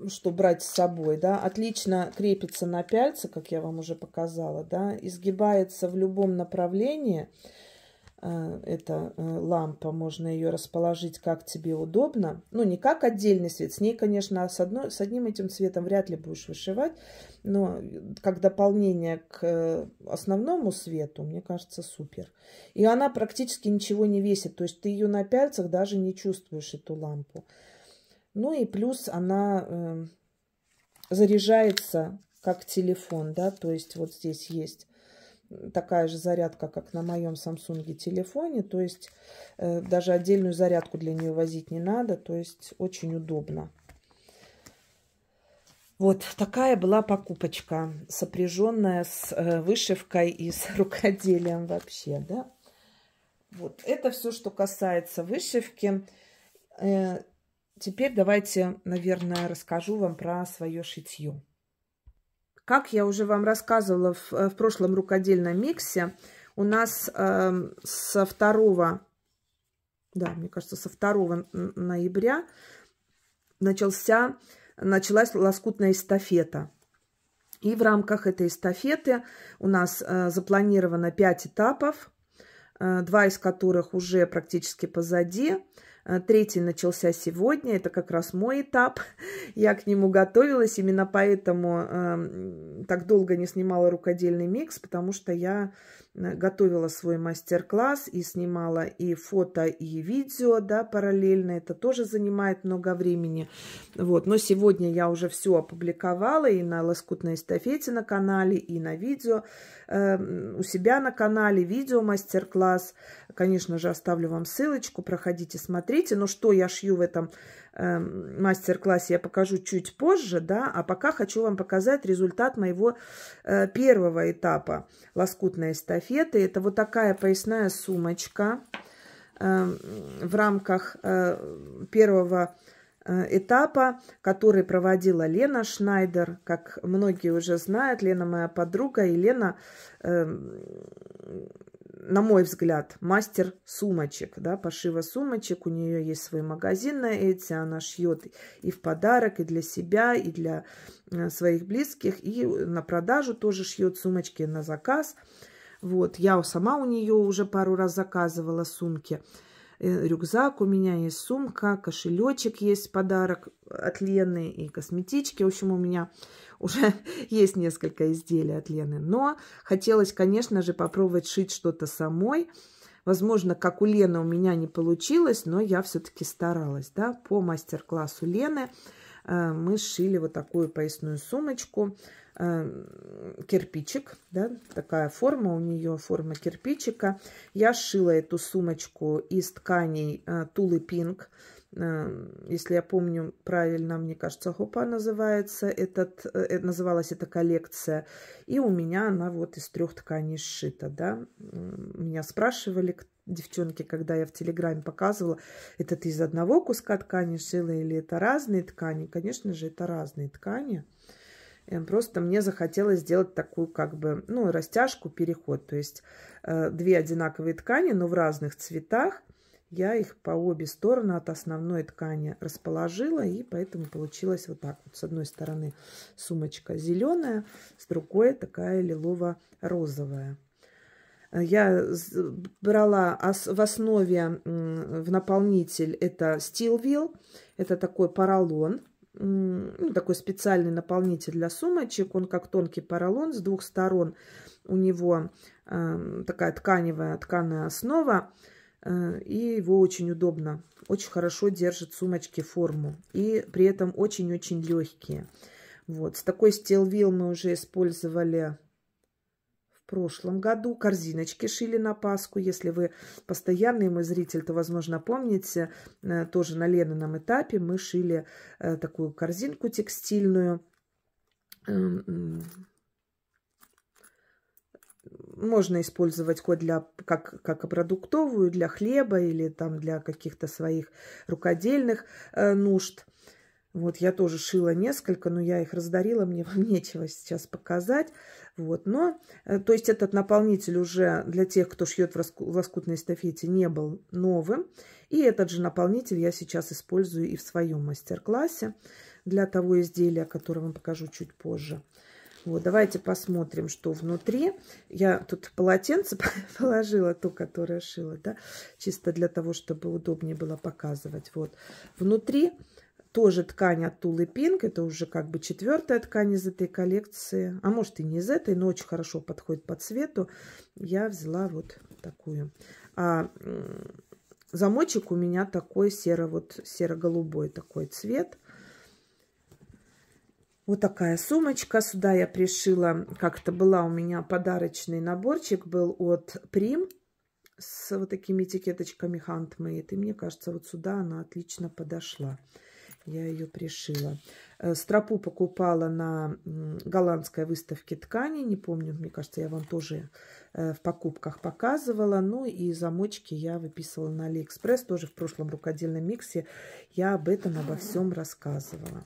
что брать с собой, да, отлично крепится на пяльце, как я вам уже показала, да, изгибается в любом направлении. Э, эта э, лампа, можно ее расположить как тебе удобно. Ну, не как отдельный свет. с ней, конечно, с, одной, с одним этим цветом вряд ли будешь вышивать, но как дополнение к э, основному свету, мне кажется, супер. И она практически ничего не весит, то есть ты ее на пяльцах даже не чувствуешь, эту лампу. Ну и плюс она э, заряжается как телефон, да, то есть вот здесь есть такая же зарядка, как на моем Samsung телефоне. То есть э, даже отдельную зарядку для нее возить не надо. То есть очень удобно. Вот такая была покупочка, сопряженная с э, вышивкой и с рукоделием вообще, да. Вот это все, что касается вышивки. Э, теперь давайте, наверное, расскажу вам про свое шитье. Как я уже вам рассказывала в, э, в прошлом рукодельном миксе, у нас э, со 2, да, мне кажется, со 2 ноября начался, началась лоскутная эстафета. И в рамках этой эстафеты у нас э, запланировано 5 этапов, э, два из которых уже практически позади. А, третий начался сегодня, это как раз мой этап. Я к нему готовилась, именно поэтому э, так долго не снимала рукодельный микс, потому что я э, готовила свой мастер-класс и снимала и фото, и видео, да, параллельно. Это тоже занимает много времени. Вот. Но сегодня я уже все опубликовала и на лоскутной эстафете на канале, и на видео э, у себя на канале, видео мастер-класс. Конечно же, оставлю вам ссылочку, проходите, смотрите. Но что я шью в этом э, мастер-классе, я покажу чуть позже, да. А пока хочу вам показать результат моего э, первого этапа лоскутной эстафеты. Это вот такая поясная сумочка э, в рамках э, первого э, этапа, который проводила Лена Шнайдер. Как многие уже знают, Лена моя подруга, и Лена эм, на мой взгляд, мастер сумочек, да, пошива сумочек. У нее есть свой магазин на эти, она шьет и в подарок, и для себя, и для э, своих близких, и на продажу тоже шьет сумочки на заказ. Вот, я сама у нее уже пару раз заказывала сумки. Э, рюкзак у меня есть, сумка, кошелечек есть, подарок от Лены и косметички. В общем, у меня уже есть несколько изделий от Лены. Но хотелось, конечно же, попробовать шить что-то самой. Возможно, как у Лены у меня не получилось, но я все-таки старалась. Да? По мастер-классу Лены э, мы сшили вот такую поясную сумочку Эм, кирпичик, да, такая форма у нее, форма кирпичика. Я сшила эту сумочку из тканей Тулы э, пинг, э, Если я помню правильно, мне кажется, хопа называется этот, э, называлась эта коллекция. И у меня она вот из трех тканей сшита, да. Меня спрашивали, девчонки, когда я в Телеграме показывала, это ты из одного куска ткани шила или это разные ткани? Конечно же, это разные ткани. Эм, просто мне захотелось сделать такую как бы, ну, растяжку, переход. То есть э, две одинаковые ткани, но в разных цветах. Я их по обе стороны от основной ткани расположила, и поэтому получилось вот так вот. С одной стороны сумочка зеленая, с другой такая лилово-розовая. Э, я брала в основе, в наполнитель это Steelville, это такой поролон ну, такой специальный наполнитель для сумочек. Он как тонкий поролон с двух сторон. У него э, такая тканевая тканная основа. Э, и его очень удобно. Очень хорошо держит сумочки форму. И при этом очень-очень легкие. Вот. С такой стелвил мы уже использовали прошлом году. Корзиночки шили на Пасху. Если вы постоянный мой зритель, то, возможно, помните, э, тоже на Ленином этапе мы шили э, такую корзинку текстильную. Эм, можно использовать хоть для, как, как продуктовую, для хлеба или там для каких-то своих рукодельных э, нужд. Вот я тоже шила несколько, но я их раздарила, мне вам нечего сейчас показать. Вот, но, э, то есть этот наполнитель уже для тех, кто шьет в лоскутной эстафете, не был новым. И этот же наполнитель я сейчас использую и в своем мастер-классе для того изделия, которое вам покажу чуть позже. Вот, давайте посмотрим, что внутри. Я тут полотенце положила, то, которое шила, да, чисто для того, чтобы удобнее было показывать. Вот, внутри тоже ткань от Тулы Пинк. Это уже как бы четвертая ткань из этой коллекции. А может и не из этой, но очень хорошо подходит по цвету. Я взяла вот такую. А замочек у меня такой серо, вот серо-голубой такой цвет. Вот такая сумочка. Сюда я пришила, как-то была у меня подарочный наборчик, был от Прим с вот такими этикеточками Handmade. И мне кажется, вот сюда она отлично подошла. Я ее пришила. Э, стропу покупала на голландской выставке ткани. Не помню, мне кажется, я вам тоже э, в покупках показывала. Ну и замочки я выписывала на Алиэкспресс. Тоже в прошлом рукодельном миксе я об этом, обо всем рассказывала.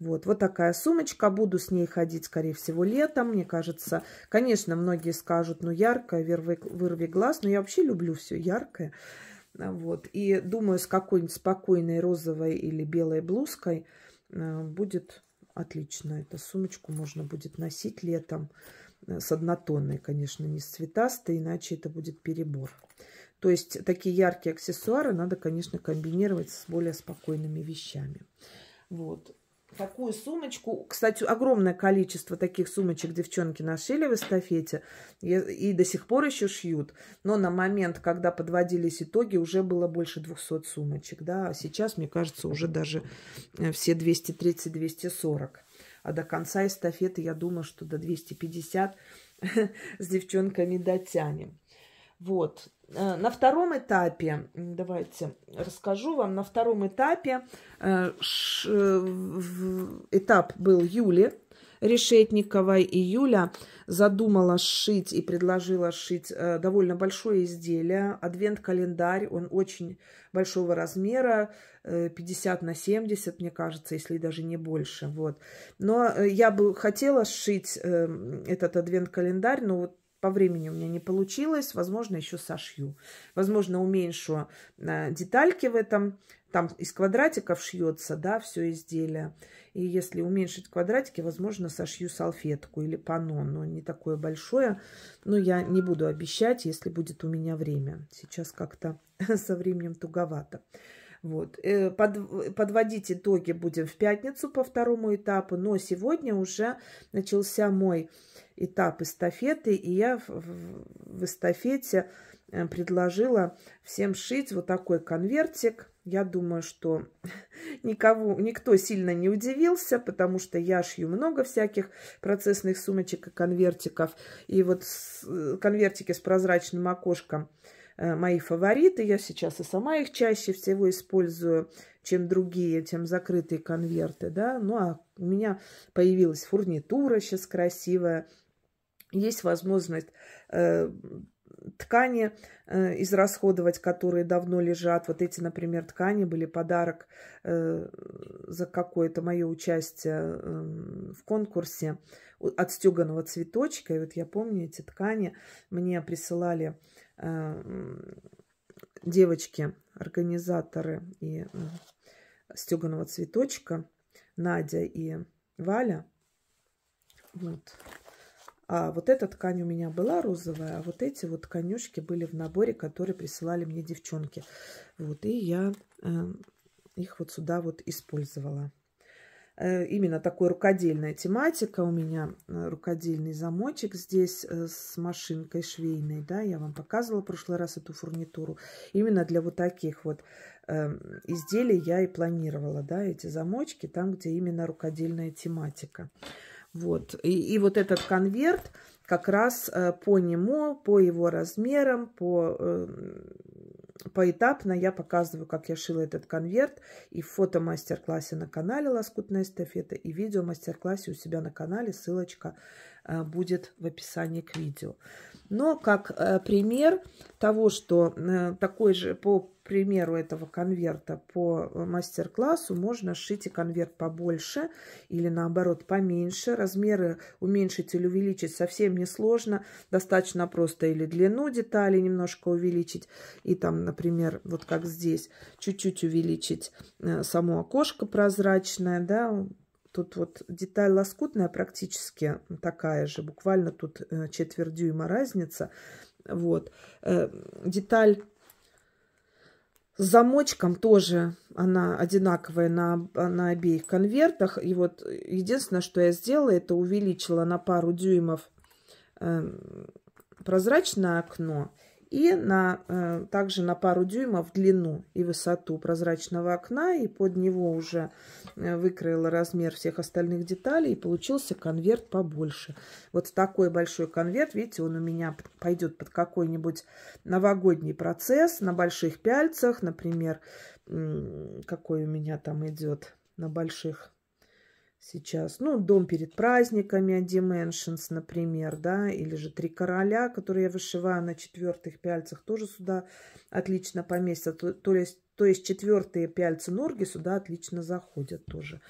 Вот, вот такая сумочка. Буду с ней ходить, скорее всего, летом, мне кажется. Конечно, многие скажут, ну, яркая, вырви, вырви глаз. Но я вообще люблю все яркое. А, вот. И думаю, с какой-нибудь спокойной розовой или белой блузкой а, будет отлично. Эту сумочку можно будет носить летом. Э, с однотонной, конечно, не с цветастой, иначе это будет перебор. То есть такие яркие аксессуары надо, конечно, комбинировать с более спокойными вещами. Вот такую сумочку. Кстати, огромное количество таких сумочек девчонки нашили в эстафете и до сих пор еще шьют. Но на момент, когда подводились итоги, уже было больше 200 сумочек. Да? А сейчас, мне кажется, уже даже э, все 230-240. А до конца эстафеты, я думаю, что до 250 с девчонками дотянем. Вот. Э, на втором этапе, давайте расскажу вам, на втором этапе, э, э, этап был Юли Решетниковой, и Юля задумала сшить и предложила сшить довольно большое изделие, адвент-календарь, он очень большого размера, 50 на 70, мне кажется, если даже не больше, вот. Но я бы хотела сшить эм, этот адвент-календарь, но вот по времени у меня не получилось, возможно, еще сошью. Возможно, уменьшу а, детальки в этом. Там из квадратиков шьется, да, все изделие. И если уменьшить квадратики, возможно, сошью салфетку или панно, но не такое большое. Но я не буду обещать, если будет у меня время. Сейчас как-то со временем туговато. Вот. Э, под, подводить итоги будем в пятницу по второму этапу, но сегодня уже начался мой этап эстафеты, и я в в эстафете э, предложила всем шить вот такой конвертик. Я думаю, что никого, никто сильно не удивился, потому что я шью много всяких процессных сумочек и конвертиков. И вот э, конвертики с прозрачным окошком э, мои фавориты. Я сейчас и сама их чаще всего использую, чем другие, чем закрытые конверты. Да? Ну, а у меня появилась фурнитура сейчас красивая есть возможность э, ткани э, израсходовать, которые давно лежат. Вот эти, например, ткани были подарок э, за какое-то мое участие э, в конкурсе от стеганого цветочка. И вот я помню эти ткани мне присылали э, девочки, организаторы и стеганого цветочка Надя и Валя. Вот. А вот эта ткань у меня была розовая, а вот эти вот конюшки были в наборе, которые присылали мне девчонки. Вот, и я э, их вот сюда вот использовала. Э, именно такой рукодельная тематика у меня. Э, рукодельный замочек здесь э, с машинкой швейной, да, я вам показывала в прошлый раз эту фурнитуру. Именно для вот таких вот э, изделий я и планировала, да, эти замочки, там, где именно рукодельная Тематика. Вот. И, и вот этот конверт как раз э, по нему, по его размерам, по эм, поэтапно я показываю, как я шила этот конверт и в фото-мастер-классе на канале «Лоскутная эстафета» и в видео-мастер-классе у себя на канале. Ссылочка э, будет в описании к видео. Но как э, пример того, что такой же по примеру этого конверта по э, мастер-классу можно сшить и конверт побольше или наоборот поменьше. Размеры уменьшить или увеличить совсем несложно. Достаточно просто или длину детали немножко увеличить. И там, например, вот как здесь, чуть-чуть увеличить э, само окошко прозрачное, да, Тут вот деталь лоскутная практически такая же, буквально тут э, четверть дюйма разница. Вот. Деталь замочком тоже она одинаковая на, на обеих конвертах. И вот единственное, что я сделала, это увеличила на пару дюймов э, прозрачное окно и на, э, также на пару дюймов в длину и высоту прозрачного окна. И под него уже э, выкроила размер всех остальных деталей. И получился конверт побольше. Вот такой большой конверт, видите, он у меня пойдет под какой-нибудь новогодний процесс на больших пяльцах. Например, какой у меня там идет на больших сейчас. Ну, «Дом перед праздниками» Dimensions, например, да, или же «Три короля», которые я вышиваю на четвертых пяльцах, тоже сюда отлично поместятся, То, то есть, то есть четвертые пяльцы норги сюда отлично заходят тоже.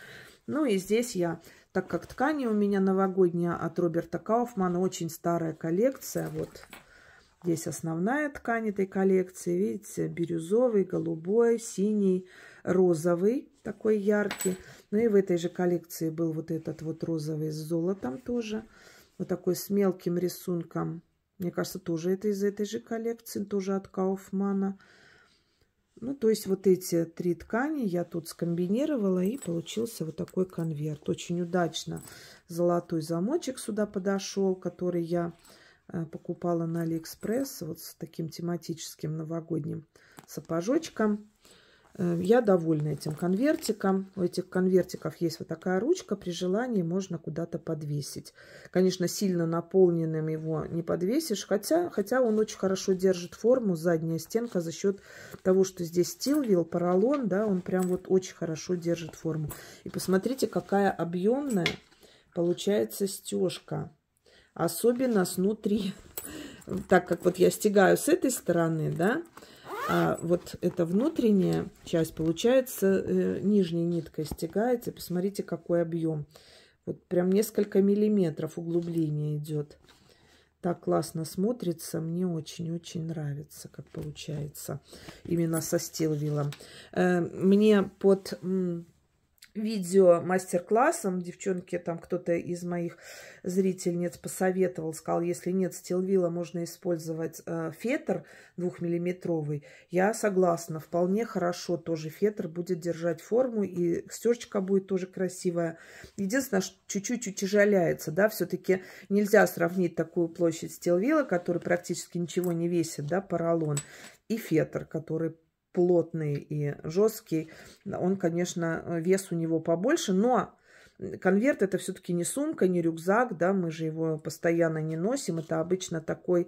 Ну и здесь я, так как ткани у меня новогодняя от Роберта Кауфмана, очень старая коллекция, вот Здесь основная ткань этой коллекции, видите, бирюзовый, голубой, синий, розовый такой яркий. Ну и в этой же коллекции был вот этот вот розовый с золотом тоже. Вот такой с мелким рисунком. Мне кажется, тоже это из этой же коллекции, тоже от Кауфмана. Ну, то есть вот эти три ткани я тут скомбинировала и получился вот такой конверт. Очень удачно золотой замочек сюда подошел, который я э, покупала на Алиэкспресс вот с таким тематическим новогодним сапожочком. Э, я довольна этим конвертиком. У этих конвертиков есть вот такая ручка. При желании можно куда-то подвесить. Конечно, сильно наполненным его не подвесишь. Хотя, хотя он очень хорошо держит форму. Задняя стенка за счет того, что здесь стилвил, поролон. Да, он прям вот очень хорошо держит форму. И посмотрите, какая объемная получается стежка. Особенно снутри. Так как вот я стегаю с этой стороны, да, а вот эта внутренняя часть, получается, э, нижней ниткой стягается. Посмотрите, какой объем. Вот прям несколько миллиметров углубление идет. Так классно смотрится. Мне очень-очень нравится, как получается. Именно со стилвилом. Э, мне под видео мастер-классом. Девчонки, там кто-то из моих зрительниц посоветовал, сказал, если нет стилвила, можно использовать э, фетр двухмиллиметровый. Я согласна, вполне хорошо тоже фетр будет держать форму, и стежечка будет тоже красивая. Единственное, что чуть-чуть утяжеляется, да, все-таки нельзя сравнить такую площадь стилвила, который практически ничего не весит, да, поролон, и фетр, который плотный и жесткий, он, конечно, э, вес у него побольше, но конверт это все-таки не сумка, не рюкзак, да, мы же его постоянно не носим, это обычно такой,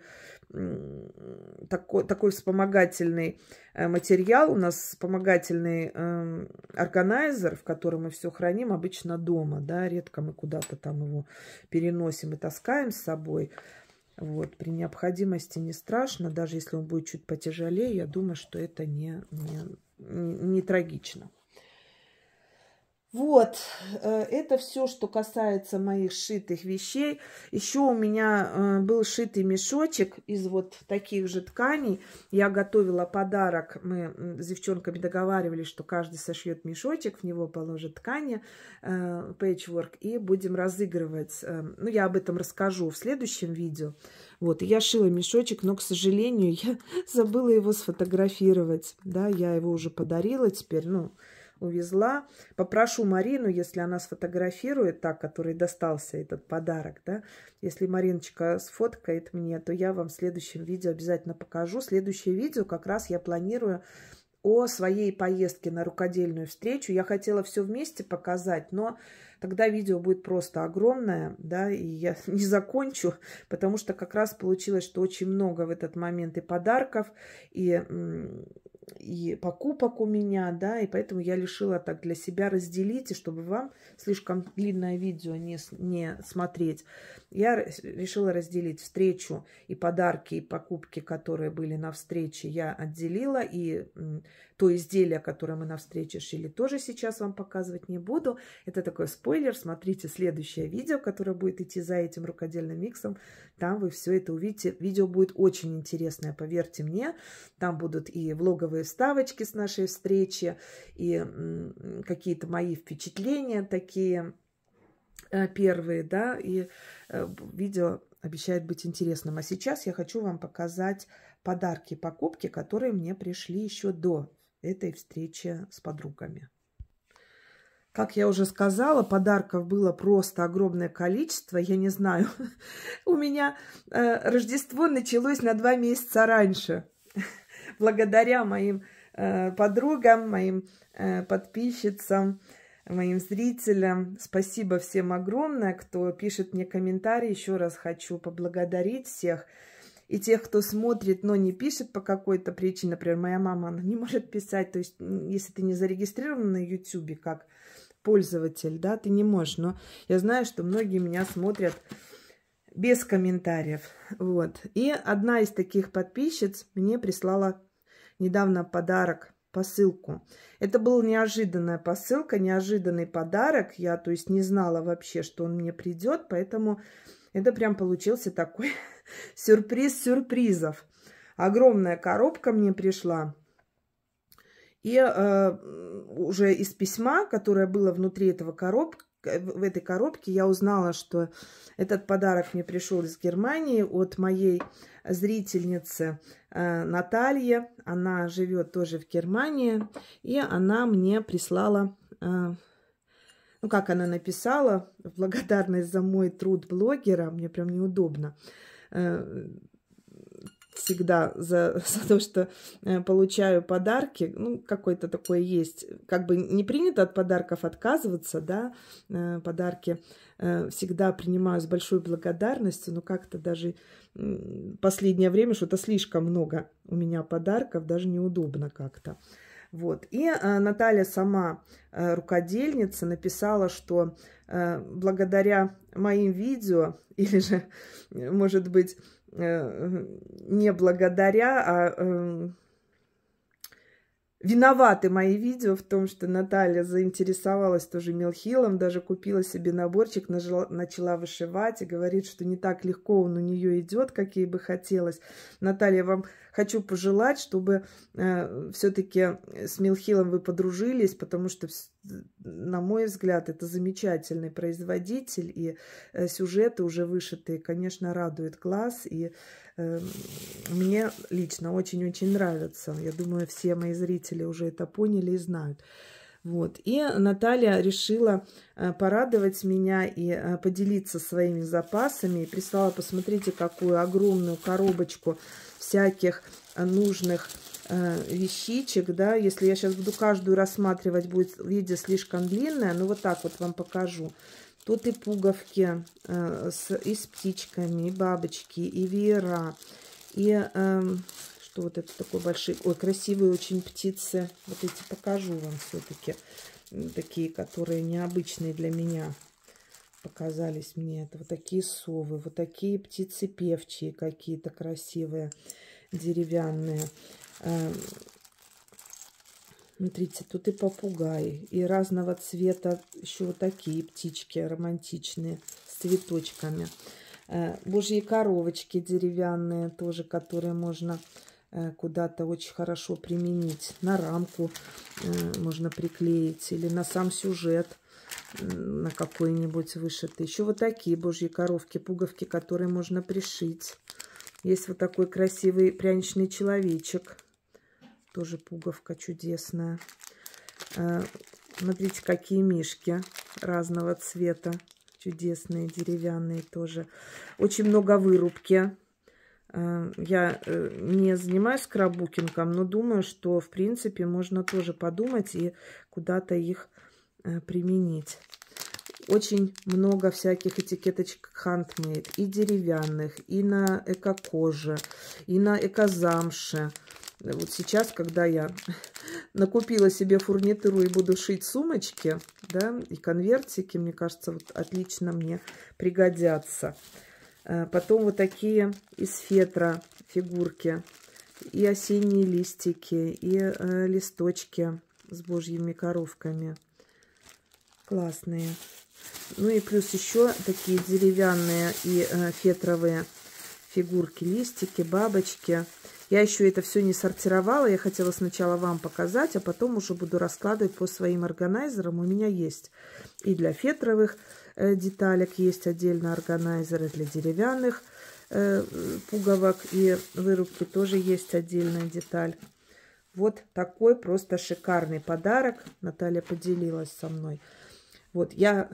такой, такой вспомогательный э, материал, у нас вспомогательный эм, органайзер, в котором мы все храним обычно дома, да, редко мы куда-то там его переносим и таскаем с собой, вот, при необходимости не страшно, даже если он будет чуть потяжелее, я думаю, что это не, не, не трагично. Вот, э, это все, что касается моих шитых вещей. Еще у меня э, был шитый мешочек из вот таких же тканей. Я готовила подарок, мы с девчонками договаривались, что каждый сошьет мешочек, в него положит ткани, э, пейчворк, и будем разыгрывать. Ну, я об этом расскажу в следующем видео. Вот, я шила мешочек, но, к сожалению, я забыла его сфотографировать. Да, я его уже подарила теперь, ну... Но увезла. Попрошу Марину, если она сфотографирует, так, который достался этот подарок, да, если Мариночка сфоткает мне, то я вам в следующем видео обязательно покажу. Следующее видео как раз я планирую о своей поездке на рукодельную встречу. Я хотела все вместе показать, но тогда видео будет просто огромное, да, и я не закончу, потому что как раз получилось, что очень много в этот момент и подарков, и и покупок у меня, да, и поэтому я решила так для себя разделить, и чтобы вам слишком длинное видео не, не смотреть, я решила разделить встречу и подарки, и покупки, которые были на встрече, я отделила, и то изделие, которое мы на встрече шили, тоже сейчас вам показывать не буду. Это такой спойлер. Смотрите следующее видео, которое будет идти за этим рукодельным миксом. Там вы все это увидите. Видео будет очень интересное, поверьте мне. Там будут и влоговые вставочки с нашей встречи, и какие-то мои впечатления такие э, первые, да, и э, видео обещает быть интересным. А сейчас я хочу вам показать подарки покупки, которые мне пришли еще до этой встрече с подругами. Как я уже сказала, подарков было просто огромное количество. Я не знаю, у меня э, Рождество началось на два месяца раньше. Благодаря моим э, подругам, моим э, подписчицам, моим зрителям. Спасибо всем огромное, кто пишет мне комментарии. Еще раз хочу поблагодарить всех и тех, кто смотрит, но не пишет по какой-то причине. Например, моя мама, она не может писать. То есть, если ты не зарегистрирован на YouTube как пользователь, да, ты не можешь. Но я знаю, что многие меня смотрят без комментариев. Вот. И одна из таких подписчиц мне прислала недавно подарок посылку. Это была неожиданная посылка, неожиданный подарок. Я, то есть, не знала вообще, что он мне придет, поэтому это прям получился такой Сюрприз сюрпризов. Огромная коробка мне пришла. И э, уже из письма, которое было внутри этого коробки, в этой коробке я узнала, что этот подарок мне пришел из Германии от моей зрительницы э, Натальи. Она живет тоже в Германии, и она мне прислала, э, ну как она написала, в благодарность за мой труд блогера, мне прям неудобно. Э, Э, всегда за, за то, что э, получаю подарки. Ну, какой-то такой есть. Как бы не принято от подарков отказываться, да, э, подарки всегда принимаю с большой благодарностью, но как-то даже последнее время что-то слишком много у меня подарков, даже неудобно как-то. Вот. И Наталья сама, рукодельница, написала, что Э, благодаря моим видео, или же, может быть, э, не благодаря, а эм, виноваты мои видео в том, что Наталья заинтересовалась тоже мелхилом, даже купила себе наборчик, начала вышивать и говорит, что не так легко он у нее идет, как ей бы хотелось. Наталья, вам хочу пожелать, чтобы э, все-таки с мелхилом вы подружились, потому что на мой взгляд, это замечательный производитель, и э, сюжеты уже вышитые, конечно, радуют глаз, и э, мне лично очень-очень нравится. Я думаю, все мои зрители уже это поняли и знают. Вот. И Наталья решила э, порадовать меня и э, поделиться своими запасами. И прислала, посмотрите, какую огромную коробочку всяких нужных Э, вещичек, да, если я сейчас буду каждую рассматривать, будет видео слишком длинное, но ну, вот так вот вам покажу. Тут и пуговки э, с, и с птичками, и бабочки, и веера, и э, что вот это такой большой, ой, красивые очень птицы. Вот эти покажу вам все-таки, такие, которые необычные для меня показались мне. Это вот такие совы, вот такие птицы певчие какие-то красивые, деревянные. Эм, смотрите, тут и попугаи, и разного цвета еще вот такие птички романтичные с цветочками. Э, божьи коровочки деревянные тоже, которые можно э, куда-то очень хорошо применить. На рамку э, можно приклеить или на сам сюжет на какой-нибудь вышитый. Еще вот такие божьи коровки, пуговки, которые можно пришить. Есть вот такой красивый пряничный человечек. Тоже пуговка чудесная. Э, смотрите, какие мишки разного цвета. Чудесные, деревянные тоже. Очень много вырубки. Э, я э, не занимаюсь крабукингом, но думаю, что, в принципе, можно тоже подумать и куда-то их применить очень много всяких этикеточек handmade, и деревянных, и на эко-коже, и на эко-замше. Вот сейчас, когда я накупила себе фурнитуру и буду шить сумочки, да, и конвертики, мне кажется, вот отлично мне пригодятся. Э, потом вот такие из фетра фигурки, и осенние листики, и э, листочки с божьими коровками классные. Ну и плюс еще такие деревянные и э, фетровые фигурки, листики, бабочки. Я еще это все не сортировала. Я хотела сначала вам показать, а потом уже буду раскладывать по своим органайзерам. У меня есть и для фетровых э, деталек есть отдельно органайзеры, для деревянных э, пуговок и вырубки тоже есть отдельная деталь. Вот такой просто шикарный подарок. Наталья поделилась со мной. Вот я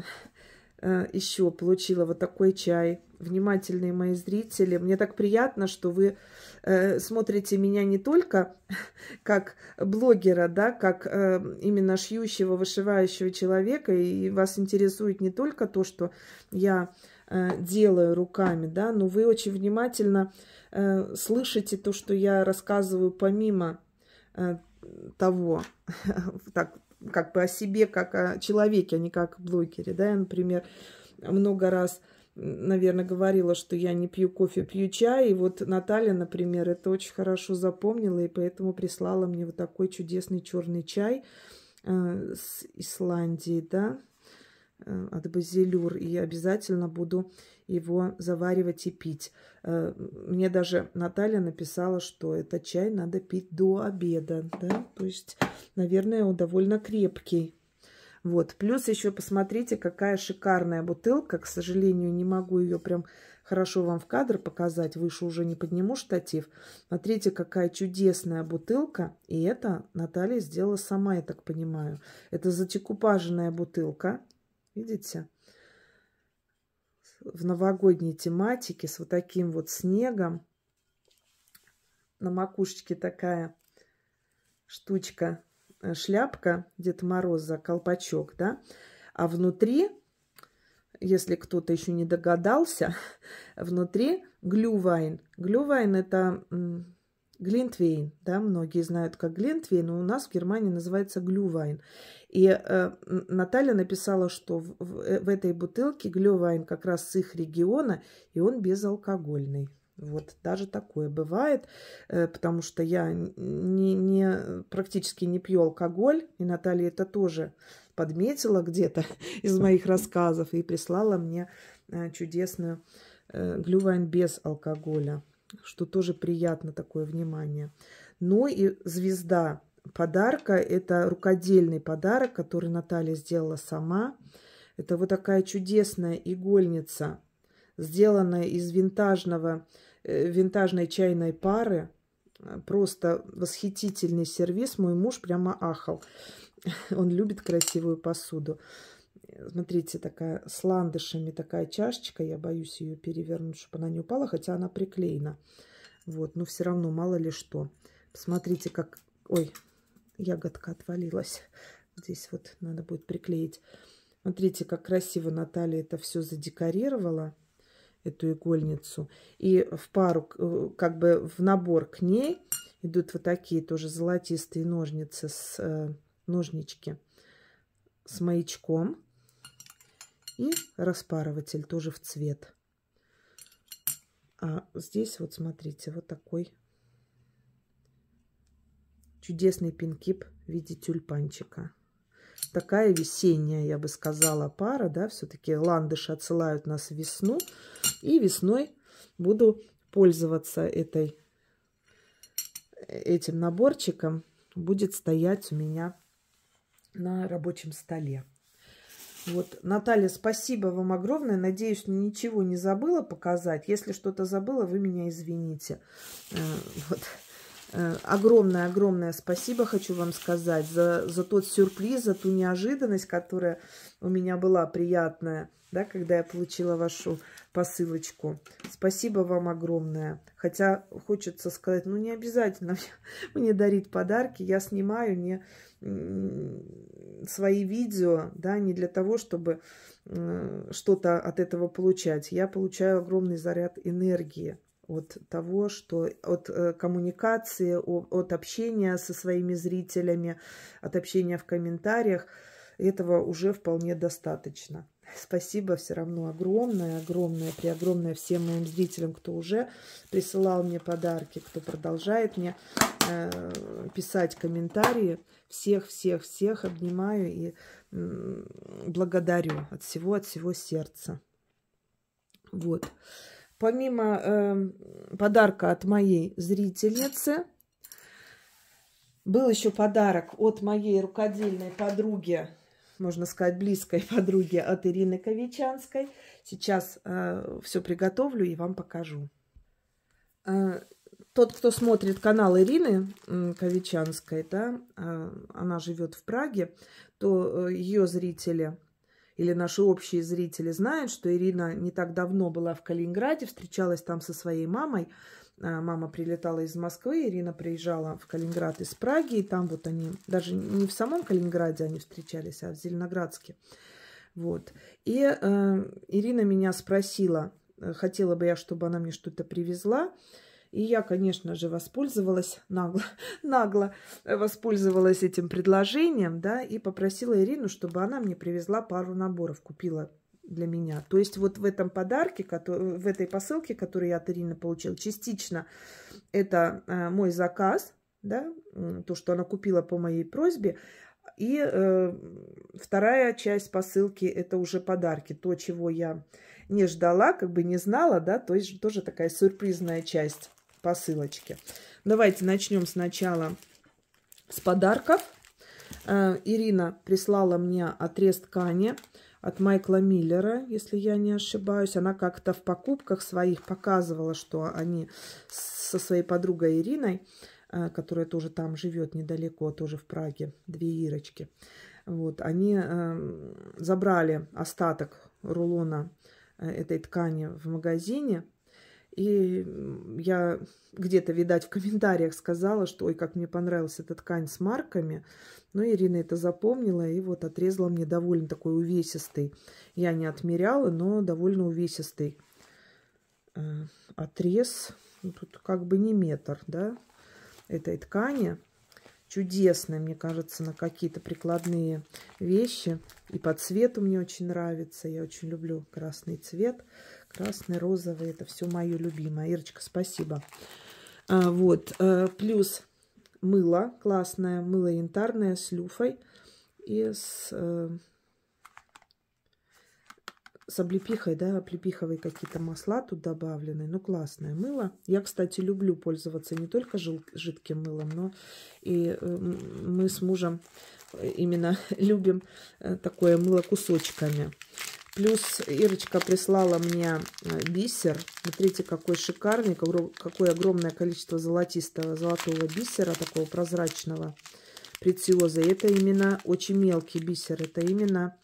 Э, еще получила вот такой чай. Внимательные мои зрители, мне так приятно, что вы э, смотрите меня не только как блогера, да, как э, именно шьющего, вышивающего человека, и вас интересует не только то, что я делаю руками, да, но вы очень внимательно слышите то, что я рассказываю помимо того, так как бы о себе, как о человеке, а не как блогере, да, я, например, много раз наверное, говорила, что я не пью кофе, пью чай. И вот Наталья, например, это очень хорошо запомнила, и поэтому прислала мне вот такой чудесный черный чай э, с Исландии, да, э, от базилюр. И обязательно буду его заваривать и пить. Э, мне даже Наталья написала, что этот чай надо пить до обеда, да, то есть, наверное, он довольно крепкий. Вот, плюс еще посмотрите, какая шикарная бутылка, к сожалению, не могу ее прям хорошо вам в кадр показать, выше уже не подниму штатив. Смотрите, какая чудесная бутылка, и это Наталья сделала сама, я так понимаю. Это затекупаженная бутылка, видите? в новогодней тематике с вот таким вот снегом. На макушечке такая штучка, э, шляпка Дед Мороза, колпачок, да? А внутри, если кто-то еще не догадался, внутри глювайн. Глювайн – это Глинтвейн, да, многие знают как Глинтвейн, но у нас в Германии называется глювайн. И э, Наталья написала, что в, в, э, в этой бутылке глювайн как раз с их региона, и он безалкогольный. Вот даже такое бывает, э, потому что я не, не, практически не пью алкоголь, и Наталья это тоже подметила где-то из моих рассказов и прислала мне э, чудесную глювайн без алкоголя что тоже приятно такое внимание. Ну и звезда подарка – это рукодельный подарок, который Наталья сделала сама. Это вот такая чудесная игольница, сделанная из винтажного, э, винтажной чайной пары. Просто восхитительный сервис. Мой муж прямо ахал. Он любит красивую посуду. Смотрите, такая с ландышами такая чашечка. Я боюсь ее перевернуть, чтобы она не упала, хотя она приклеена. Вот, но все равно мало ли что. Посмотрите, как... Ой, ягодка отвалилась. Здесь вот надо будет приклеить. Смотрите, как красиво Наталья это все задекорировала, эту игольницу. И в пару, э, как бы в набор к ней идут вот такие тоже золотистые ножницы с э, ножнички с маячком. И распарыватель тоже в цвет. А здесь вот смотрите, вот такой чудесный пинкип в виде тюльпанчика. Такая весенняя, я бы сказала, пара, да, все-таки ландыши отсылают нас в весну. И весной буду пользоваться этой, этим наборчиком. Будет стоять у меня на рабочем столе. Вот, Наталья, спасибо вам огромное. Надеюсь, ничего не забыла показать. Если что-то забыла, вы меня извините. Э, вот. Э, огромное-огромное спасибо хочу вам сказать за, за тот сюрприз, за ту неожиданность, которая у меня была приятная, да, когда я получила вашу посылочку. Спасибо вам огромное. Хотя хочется сказать, ну не обязательно мне дарить подарки, я снимаю, не, свои видео, да, не для того, чтобы э, что-то от этого получать. Я получаю огромный заряд энергии от того, что от э, коммуникации, от общения со своими зрителями, от общения в комментариях. Этого уже вполне достаточно. Спасибо все равно огромное, огромное, преогромное всем моим зрителям, кто уже присылал мне подарки, кто продолжает мне э, писать комментарии. Всех, всех, всех обнимаю и э, благодарю от всего, от всего сердца. Вот. Помимо э, подарка от моей зрительницы, был еще подарок от моей рукодельной подруги можно сказать, близкой подруги от Ирины Ковичанской. Сейчас э, все приготовлю и вам покажу. Э, тот, кто смотрит канал Ирины э, Ковичанской, да, э, она живет в Праге, то э, ее зрители или наши общие зрители знают, что Ирина не так давно была в Калининграде, встречалась там со своей мамой. А, мама прилетала из Москвы, Ирина приезжала в Калининград из Праги, и там вот они, даже не в самом Калининграде они встречались, а в Зеленоградске. Вот. И э, Ирина меня спросила, э, хотела бы я, чтобы она мне что-то привезла. И я, конечно же, воспользовалась нагло, нагло э, воспользовалась этим предложением, да, и попросила Ирину, чтобы она мне привезла пару наборов, купила для меня. То есть вот в этом подарке, который, в этой посылке, которую я от Ирины получила, частично это э, мой заказ, да, то, что она купила по моей просьбе, и э, вторая часть посылки это уже подарки, то, чего я не ждала, как бы не знала, да, то есть тоже такая сюрпризная часть посылочки. Давайте начнем сначала с подарков. Э, Ирина прислала мне отрез ткани от Майкла Миллера, если я не ошибаюсь. Она как-то в покупках своих показывала, что они со своей подругой Ириной, э, которая тоже там живет недалеко, тоже в Праге, две Ирочки, вот, они эм, забрали остаток рулона э, этой ткани в магазине – и я где-то, видать, в комментариях сказала, что ой, как мне понравилась эта ткань с марками. Но Ирина это запомнила и вот отрезала мне довольно такой увесистый. Я не отмеряла, но довольно увесистый э, отрез. Ну, тут как бы не метр, да, этой ткани. Чудесная, мне кажется, на какие-то прикладные вещи. И по цвету мне очень нравится. Я очень люблю красный цвет красный, розовый. Это все мое любимое. Ирочка, спасибо. А, вот. А, плюс мыло классное. Мыло янтарное с люфой и с... А, с облепихой, да, облепиховые какие-то масла тут добавлены. Ну, классное мыло. Я, кстати, люблю пользоваться не только жидким мылом, но и э, мы с мужем именно любим такое мыло кусочками. Плюс Ирочка прислала мне э, бисер. Смотрите, какой шикарный, какое огромное количество золотистого, золотого бисера, такого прозрачного, прециоза. И это именно очень мелкий бисер, это именно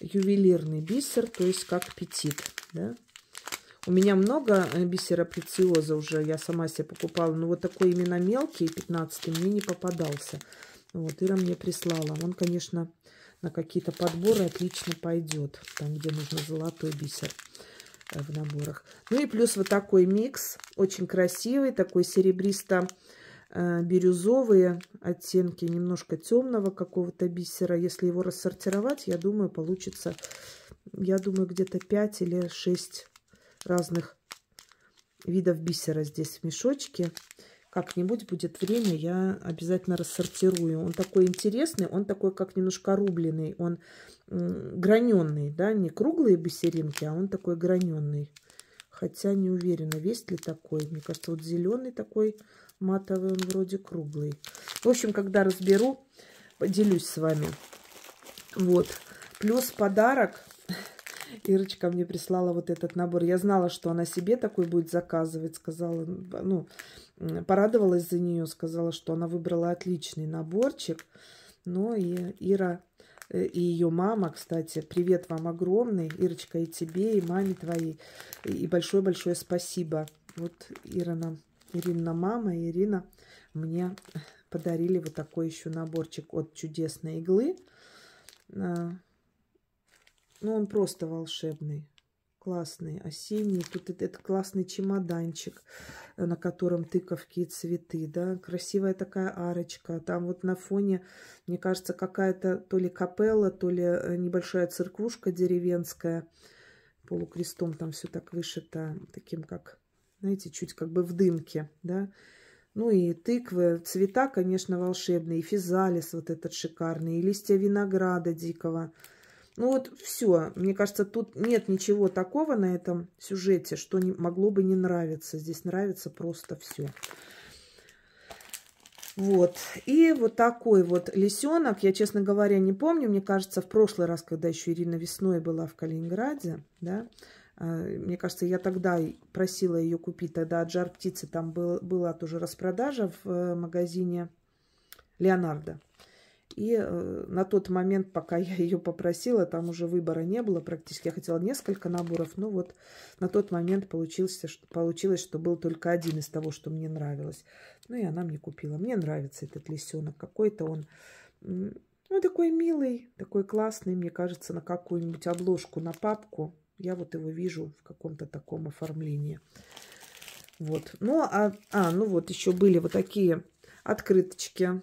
ювелирный бисер, то есть как петит. Да? У меня много э, бисера прециоза уже, я сама себе покупала, но вот такой именно мелкий, 15 мне не попадался. Вот, Ира мне прислала. Он, конечно, на какие-то подборы отлично пойдет. Там, где нужно золотой бисер э, в наборах. Ну и плюс вот такой микс. Очень красивый, такой серебристо э, бирюзовые оттенки, немножко темного какого-то бисера. Если его рассортировать, я думаю, получится, я думаю, где-то 5 или 6 разных видов бисера здесь в мешочке. Как-нибудь будет время, я обязательно рассортирую. Он такой интересный, он такой как немножко рубленый, он граненный, да, не круглые бисеринки, а он такой граненный. Хотя не уверена, есть ли такой. Мне кажется, вот зеленый такой матовый, он вроде круглый. В общем, когда разберу, поделюсь с вами. Вот. Плюс подарок. Ирочка мне прислала вот этот набор. Я знала, что она себе такой будет заказывать. Сказала, ну, порадовалась за нее, сказала, что она выбрала отличный наборчик. Но ну и Ира э, и ее мама, кстати, привет вам огромный, Ирочка, и тебе, и маме твоей, и большое-большое спасибо. Вот Ира нам, Ирина мама, Ирина мне подарили вот такой еще наборчик от чудесной иглы. А, ну, он просто волшебный классные осенние Тут этот классный чемоданчик, э, на котором тыковки и цветы, да. Красивая такая арочка. Там вот на фоне, мне кажется, какая-то то ли капелла, то ли э, небольшая церквушка деревенская. Полукрестом там все так вышито, таким как, знаете, чуть как бы в дымке, да. Ну и тыквы, цвета, конечно, волшебные. И физалис вот этот шикарный, и листья винограда дикого – ну вот все. Мне кажется, тут нет ничего такого на этом сюжете, что не, могло бы не нравиться. Здесь нравится просто все. Вот. И вот такой вот лисенок. Я, честно говоря, не помню. Мне кажется, в прошлый раз, когда еще Ирина весной была в Калининграде, да, а, мне кажется, я тогда просила ее купить. Тогда от жар птицы там был, была тоже распродажа в э, магазине Леонардо. И э, на тот момент, пока я ее попросила, там уже выбора не было практически. Я хотела несколько наборов, но вот на тот момент получилось что, получилось, что был только один из того, что мне нравилось. Ну и она мне купила. Мне нравится этот лисенок. Какой-то он, ну такой милый, такой классный, мне кажется, на какую-нибудь обложку, на папку. Я вот его вижу в каком-то таком оформлении. Вот. Ну, а, а ну вот еще были вот такие открыточки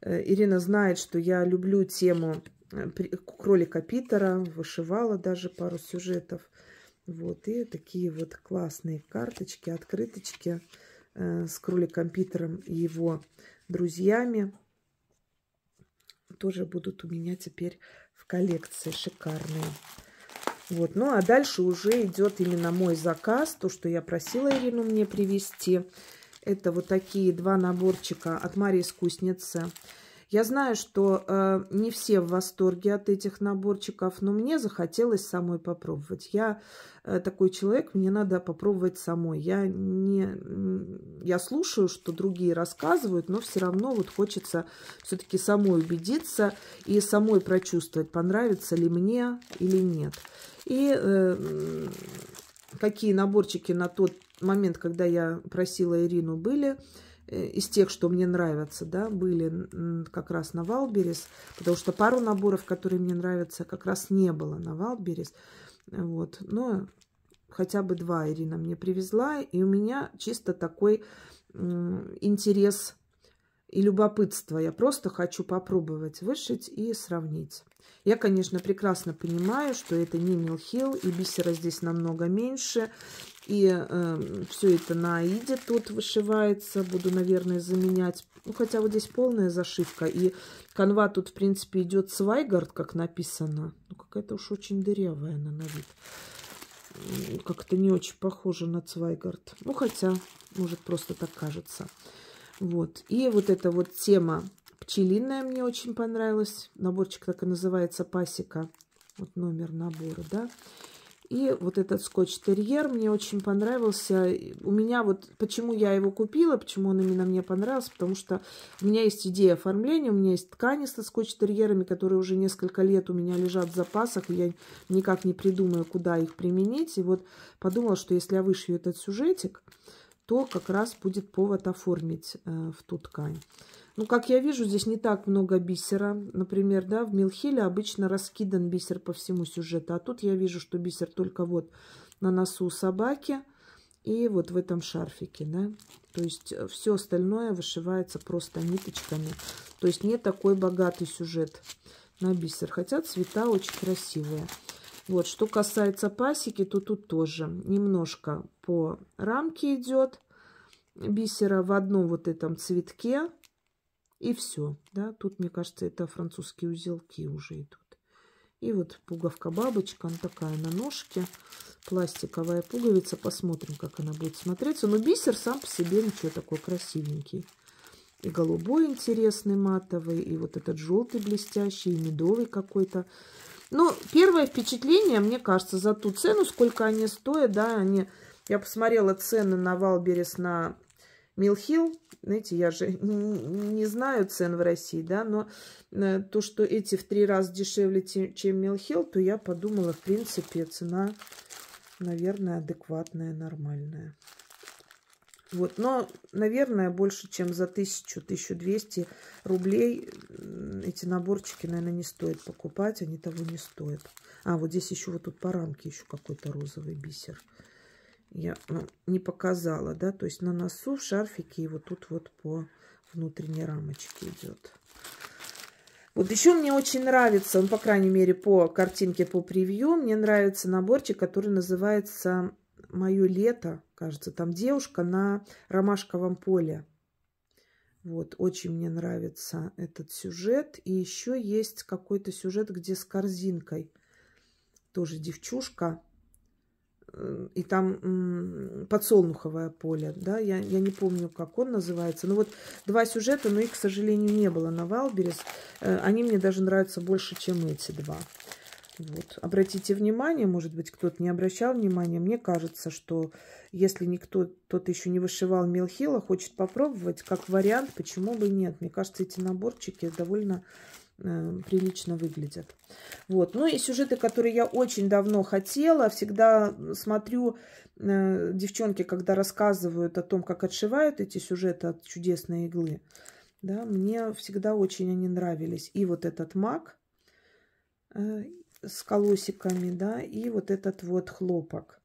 Э, Ирина знает, что я люблю тему э, кролика Питера, вышивала даже пару сюжетов. Вот, и такие вот классные карточки, открыточки э, с кроликом Питером и его друзьями. Тоже будут у меня теперь в коллекции шикарные. Вот, ну а дальше уже идет именно мой заказ, то, что я просила Ирину мне привезти. Это вот такие два наборчика от Марии Искусницы. Я знаю, что э, не все в восторге от этих наборчиков, но мне захотелось самой попробовать. Я э, такой человек, мне надо попробовать самой. Я, не, я слушаю, что другие рассказывают, но все равно вот хочется все-таки самой убедиться и самой прочувствовать, понравится ли мне или нет. И э, какие наборчики на тот момент, когда я просила Ирину, были э, из тех, что мне нравятся, да, были как раз на Валберес, потому что пару наборов, которые мне нравятся, как раз не было на Валберес. Вот, но хотя бы два Ирина мне привезла, и у меня чисто такой интерес и любопытство. Я просто хочу попробовать вышить и сравнить. Я, конечно, прекрасно понимаю, что это не милхил, и бисера здесь намного меньше. И э, эм, все это на аиде тут вышивается. Буду, наверное, заменять. Ну, хотя вот здесь полная зашивка. И канва тут, в принципе, идет свайгард, как написано. Ну, какая-то уж очень дырявая она на вид. Как-то не очень похоже на Цвайгард. Ну, хотя, может, просто так кажется. Вот. И вот эта вот тема Пчелиная мне очень понравилась. Наборчик так и называется «Пасека». Вот номер набора, да. И вот этот скотч-терьер мне очень понравился. У меня вот, почему я его купила, почему он именно мне понравился, потому что у меня есть идея оформления, у меня есть ткани со скотч-терьерами, которые уже несколько лет у меня лежат в запасах, и я никак не придумаю, куда их применить. И вот подумала, что если я вышью этот сюжетик, то как раз будет повод оформить э, в ту ткань. Ну, как я вижу, здесь не так много бисера. Например, да, в Милхиле обычно раскидан бисер по всему сюжету. А тут я вижу, что бисер только вот на носу собаки и вот в этом шарфике, да. То есть э, все остальное вышивается просто ниточками. То есть не такой богатый сюжет на бисер. Хотя цвета очень красивые. Вот, что касается пасеки, то тут тоже немножко по рамке идет бисера в одном вот этом цветке. И все. Да? Тут, мне кажется, это французские узелки уже идут. И вот пуговка-бабочка, она такая на ножке. Пластиковая пуговица. Посмотрим, как она будет смотреться. Но бисер сам по себе ничего ну, такой красивенький. И голубой интересный матовый, и вот этот желтый блестящий, и медовый какой-то. Но первое впечатление, мне кажется, за ту цену, сколько они стоят, да, они... Я посмотрела цены на Валберес на Милхил, знаете, я же не знаю цен в России, да, но э, то, что эти в три раза дешевле, чем Милхил, то я подумала, в принципе, цена, наверное, адекватная, нормальная. Вот, но, наверное, больше, чем за 1000-1200 рублей эти наборчики, наверное, не стоит покупать, они того не стоят. А, вот здесь еще вот тут по рамке еще какой-то розовый бисер я ну, не показала, да, то есть на носу в шарфике и вот тут вот по внутренней рамочке идет. Вот еще мне очень нравится, ну, по крайней мере, по картинке, по превью, мне нравится наборчик, который называется «Мое лето», кажется, там девушка на ромашковом поле. Вот, очень мне нравится этот сюжет. И еще есть какой-то сюжет, где с корзинкой. Тоже девчушка и там подсолнуховое поле, да, я, я не помню, как он называется. Но ну вот два сюжета, но их, к сожалению, не было на Валберес. Э, они мне даже нравятся больше, чем эти два. Вот. Обратите внимание, может быть, кто-то не обращал внимания. Мне кажется, что если никто, тот еще не вышивал Милхила, хочет попробовать, как вариант, почему бы нет. Мне кажется, эти наборчики довольно Э, прилично выглядят. Вот. Ну и сюжеты, которые я очень давно хотела. Всегда смотрю э, девчонки, когда рассказывают о том, как отшивают эти сюжеты от чудесной иглы. Да, мне всегда очень они нравились. И вот этот маг э, с колосиками, да, и вот этот вот хлопок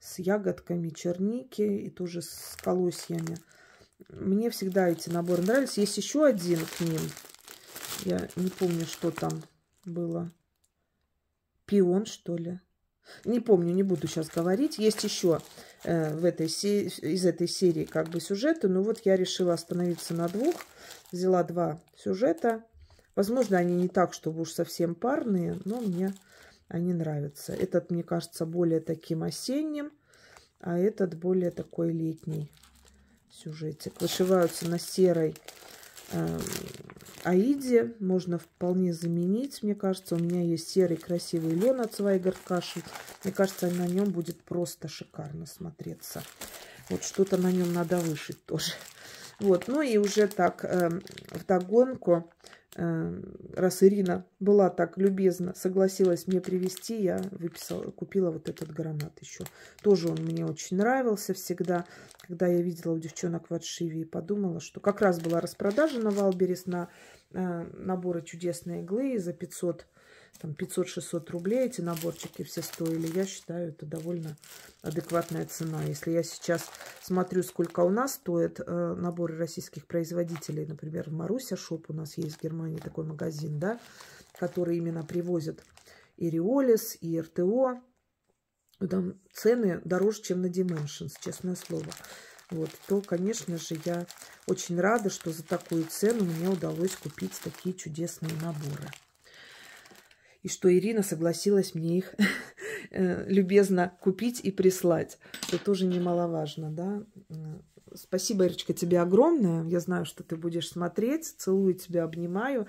с ягодками черники и тоже с колосьями. Мне всегда эти наборы нравились. Есть еще один к ним – я не помню, что там было. Пион, что ли? Не помню, не буду сейчас говорить. Есть еще э, в этой се... из этой серии как бы сюжеты. Но вот я решила остановиться на двух. Взяла два сюжета. Возможно, они не так, чтобы уж совсем парные, но мне они нравятся. Этот, мне кажется, более таким осенним, а этот более такой летний сюжетик. Вышиваются на серой эм, Аиде можно вполне заменить. Мне кажется, у меня есть серый красивый лен от Свайгард Каши. Мне кажется, на нем будет просто шикарно смотреться. Вот что-то на нем надо вышить тоже. Вот, ну и уже так, э, вдогонку Э, раз Ирина была так любезна, согласилась мне привезти, я выписала, купила вот этот гранат еще. Тоже он мне очень нравился всегда, когда я видела у девчонок в отшиве и подумала, что как раз была распродажа на Валберес на э, наборы чудесной иглы за 500 там 500-600 рублей эти наборчики все стоили. Я считаю, это довольно адекватная цена. Если я сейчас смотрю, сколько у нас стоят э, наборы российских производителей, например, в Маруся Шоп у нас есть в Германии такой магазин, да, который именно привозит и Риолис, и РТО. Там цены дороже, чем на Dimensions, честное слово. Вот, то, конечно же, я очень рада, что за такую цену мне удалось купить такие чудесные наборы и что Ирина согласилась мне их э, любезно купить и прислать. Это тоже немаловажно, да. Спасибо, Ирочка, тебе огромное. Я знаю, что ты будешь смотреть. Целую тебя, обнимаю.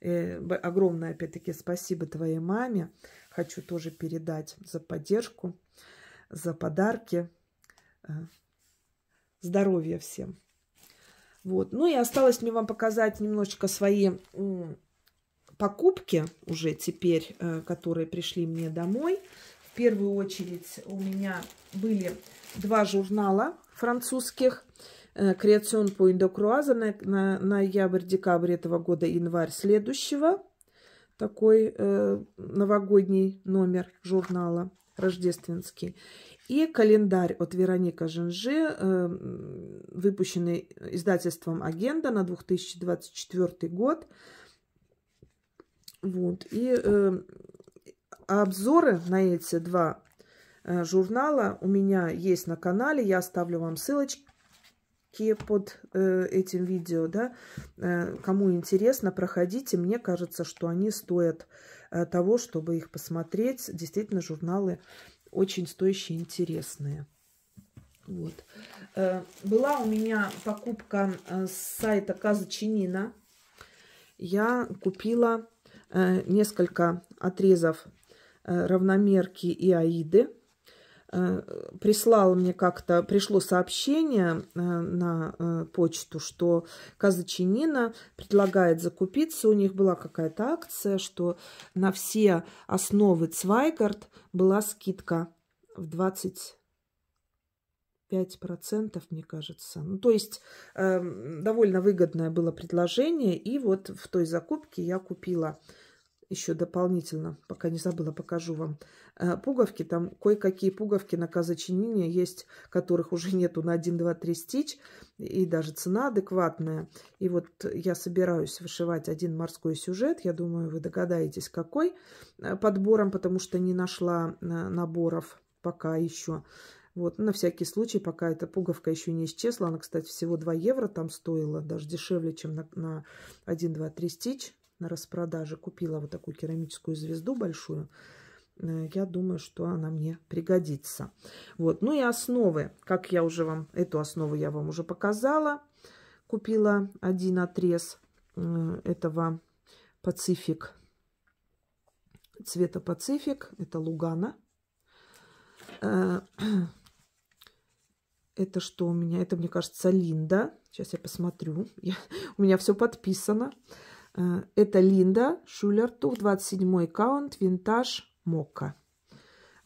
Э, огромное, опять-таки, спасибо твоей маме. Хочу тоже передать за поддержку, за подарки. Э, здоровья всем. Вот. Ну и осталось мне вам показать немножечко свои покупки уже теперь, э, которые пришли мне домой. В первую очередь у меня были два журнала французских. Креацион по Индокруаза на, на ноябрь-декабрь этого года, январь следующего. Такой э, новогодний номер журнала рождественский. И календарь от Вероника Женжи, э, выпущенный издательством Агенда на 2024 год. Вот. И э, обзоры на эти два э, журнала у меня есть на канале. Я оставлю вам ссылочки под э, этим видео. Да? Э, кому интересно, проходите. Мне кажется, что они стоят э, того, чтобы их посмотреть. Действительно, журналы очень стоящие, интересные. Вот. Э, была у меня покупка э, с сайта Казачинина. Я купила Э, несколько отрезов э, равномерки и аиды. Э, прислал мне как-то, пришло сообщение на почту, что казачинина предлагает закупиться. У них была какая-то акция, что на все основы Цвайгард была скидка в 20 5%, мне кажется. Ну, то есть э, довольно выгодное было предложение. И вот в той закупке я купила еще дополнительно, пока не забыла, покажу вам э, пуговки. Там кое-какие пуговки на казачинине есть, которых уже нету на 1, 2, 3 стич. И даже цена адекватная. И вот я собираюсь вышивать один морской сюжет. Я думаю, вы догадаетесь, какой э, подбором, потому что не нашла э, наборов пока еще. Вот, на всякий случай, пока эта пуговка еще не исчезла. Она, кстати, всего 2 евро там стоила, даже дешевле, чем на, на 1, 2, 3 стич на распродаже. Купила вот такую керамическую звезду большую. Э, я думаю, что она мне пригодится. Вот. Ну и основы. Как я уже вам, эту основу я вам уже показала. Купила один отрез э, этого Пацифик. Цвета Пацифик. Это Лугана Это что у меня? Это, мне кажется, Линда. Сейчас я посмотрю. Я, у меня все подписано. Э, Это Линда Шулерту, 27-й аккаунт винтаж Мока.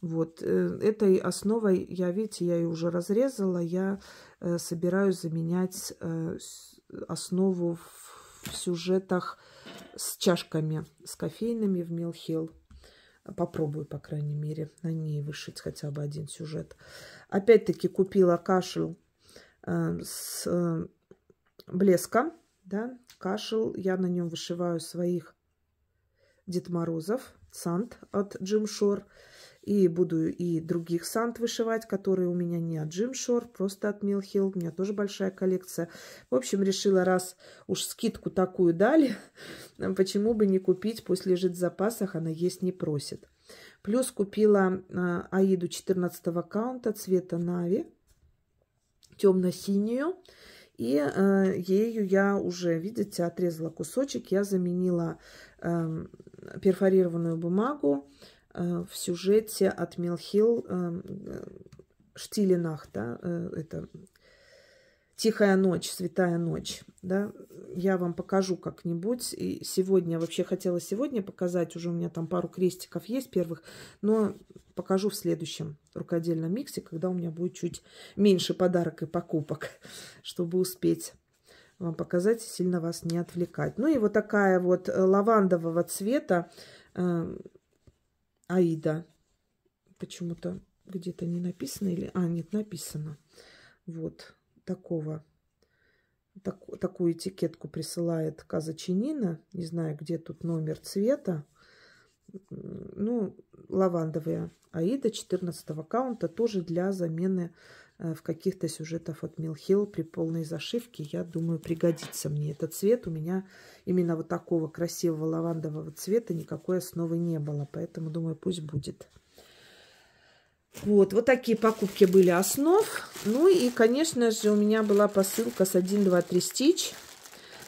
Вот, э, этой основой, я, видите, я ее уже разрезала, я э, собираюсь заменять основу в сюжетах с чашками, с кофейными в Милхилл. Попробую, по крайней мере, на ней вышить хотя бы один сюжет. Опять-таки купила кашель э, с э, эм, блеском. Да? Кашель, я на нем вышиваю своих Дед Морозов, Сант от Джим Шор. И буду и других сант вышивать, которые у меня не от Джим Шор, просто от Милхилл. У меня тоже большая коллекция. В общем, решила, раз уж скидку такую дали, почему бы не купить, пусть лежит в запасах, она есть не просит. Плюс купила а, Аиду 14 аккаунта цвета Нави, темно-синюю. И э, ею я уже, видите, отрезала кусочек. Я заменила э, перфорированную бумагу Э, в сюжете от Милхил э, э, Штилинах, да, это Тихая ночь, Святая ночь, да, я вам покажу как-нибудь. И сегодня, вообще хотела сегодня показать, уже у меня там пару крестиков есть первых, но покажу в следующем рукодельном миксе, когда у меня будет чуть меньше подарок и покупок, чтобы успеть вам показать и сильно вас не отвлекать. Ну и вот такая вот лавандового цвета Аида. Почему-то где-то не написано или... А, нет, написано. Вот такого. Так, такую этикетку присылает казачинина. Не знаю, где тут номер цвета. Ну, лавандовая Аида 14 аккаунта тоже для замены Э, в каких-то сюжетах от Милхилл при полной зашивке. Я думаю, пригодится мне этот цвет. У меня именно вот такого красивого лавандового цвета никакой основы не было. Поэтому, думаю, пусть будет. Вот, вот такие покупки были основ. Ну и, конечно же, у меня была посылка с 1, 2, 3 стич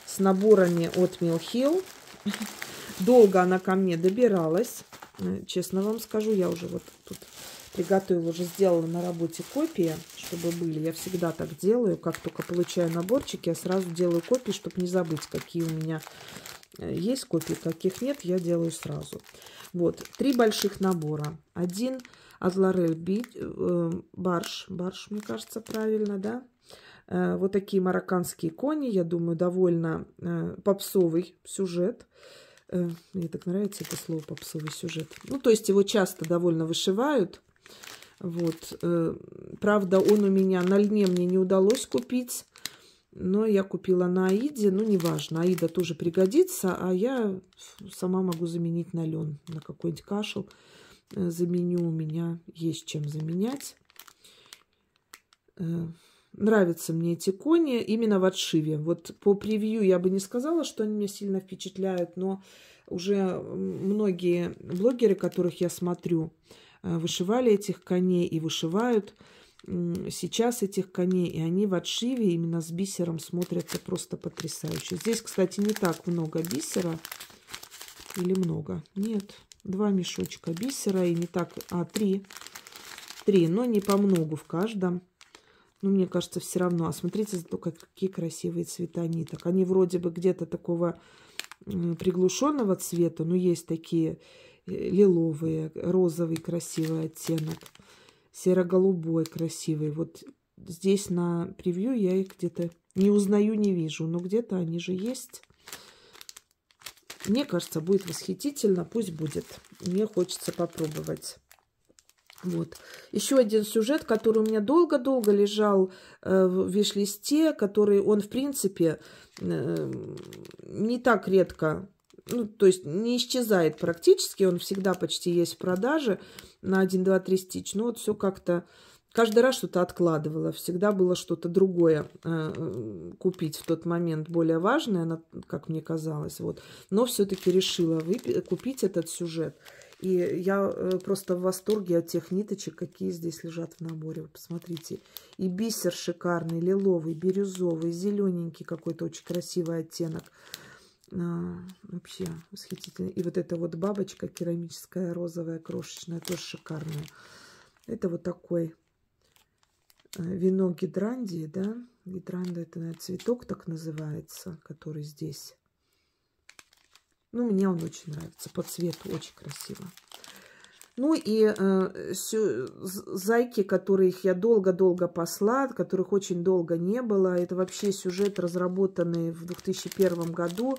с наборами от Милхилл. Долго она ко мне добиралась. Э, честно вам скажу, я уже вот тут приготовила, уже сделала на работе копии, чтобы были. Я всегда так делаю, как только получаю наборчик, я сразу делаю копии, чтобы не забыть, какие у меня э, есть копии, каких нет, я делаю сразу. Вот, три больших набора. Один от Лорель э, Барш, Барш, мне кажется, правильно, да? Э, вот такие марокканские кони, я думаю, довольно э, попсовый сюжет. Мне так нравится это слово попсовый сюжет. Ну, то есть его часто довольно вышивают. Вот. Э, правда, он у меня на льне мне не удалось купить, но я купила на Аиде, ну, неважно, Аида тоже пригодится, а я сама могу заменить на лен, на какой-нибудь кашел э, заменю, у меня есть чем заменять. Э, нравятся мне эти кони именно в отшиве. Вот по превью я бы не сказала, что они меня сильно впечатляют, но уже многие блогеры, которых я смотрю, Э, вышивали этих коней и вышивают сейчас этих коней, и они в отшиве именно с бисером смотрятся просто потрясающе. Здесь, кстати, не так много бисера. Или много? Нет. Два мешочка бисера и не так... А, три. Три, но не по многу в каждом. Ну, мне кажется, все равно. А смотрите зато, какие красивые цвета ниток. Они вроде бы где-то такого приглушенного цвета, но есть такие лиловые, розовый красивый оттенок, серо-голубой красивый. Вот здесь на превью я их где-то не узнаю, не вижу, но где-то они же есть. Мне кажется, будет восхитительно, пусть будет. Мне хочется попробовать. Вот. Еще один сюжет, который у меня долго-долго лежал э, в виш-листе, который он, в принципе, э, не так редко ну, то есть не исчезает практически, он всегда почти есть в продаже на 1, 2, 3 стич. Но ну, вот все как-то... Каждый раз что-то откладывала, всегда было что-то другое э, купить в тот момент, более важное, как мне казалось. Вот. Но все-таки решила купить этот сюжет. И я э, просто в восторге от тех ниточек, какие здесь лежат в наборе. Вы посмотрите. И бисер шикарный, лиловый, бирюзовый, зелененький какой-то очень красивый оттенок. А, вообще восхитительно. И вот эта вот бабочка керамическая, розовая, крошечная, тоже шикарная. Это вот такой э, вино гидрандии, да. Гидранда это, наверное, цветок так называется, который здесь. Ну, мне он очень нравится. По цвету очень красиво. Ну и э, сю, зайки, которых я долго-долго посла, которых очень долго не было. Это вообще сюжет, разработанный в 2001 году.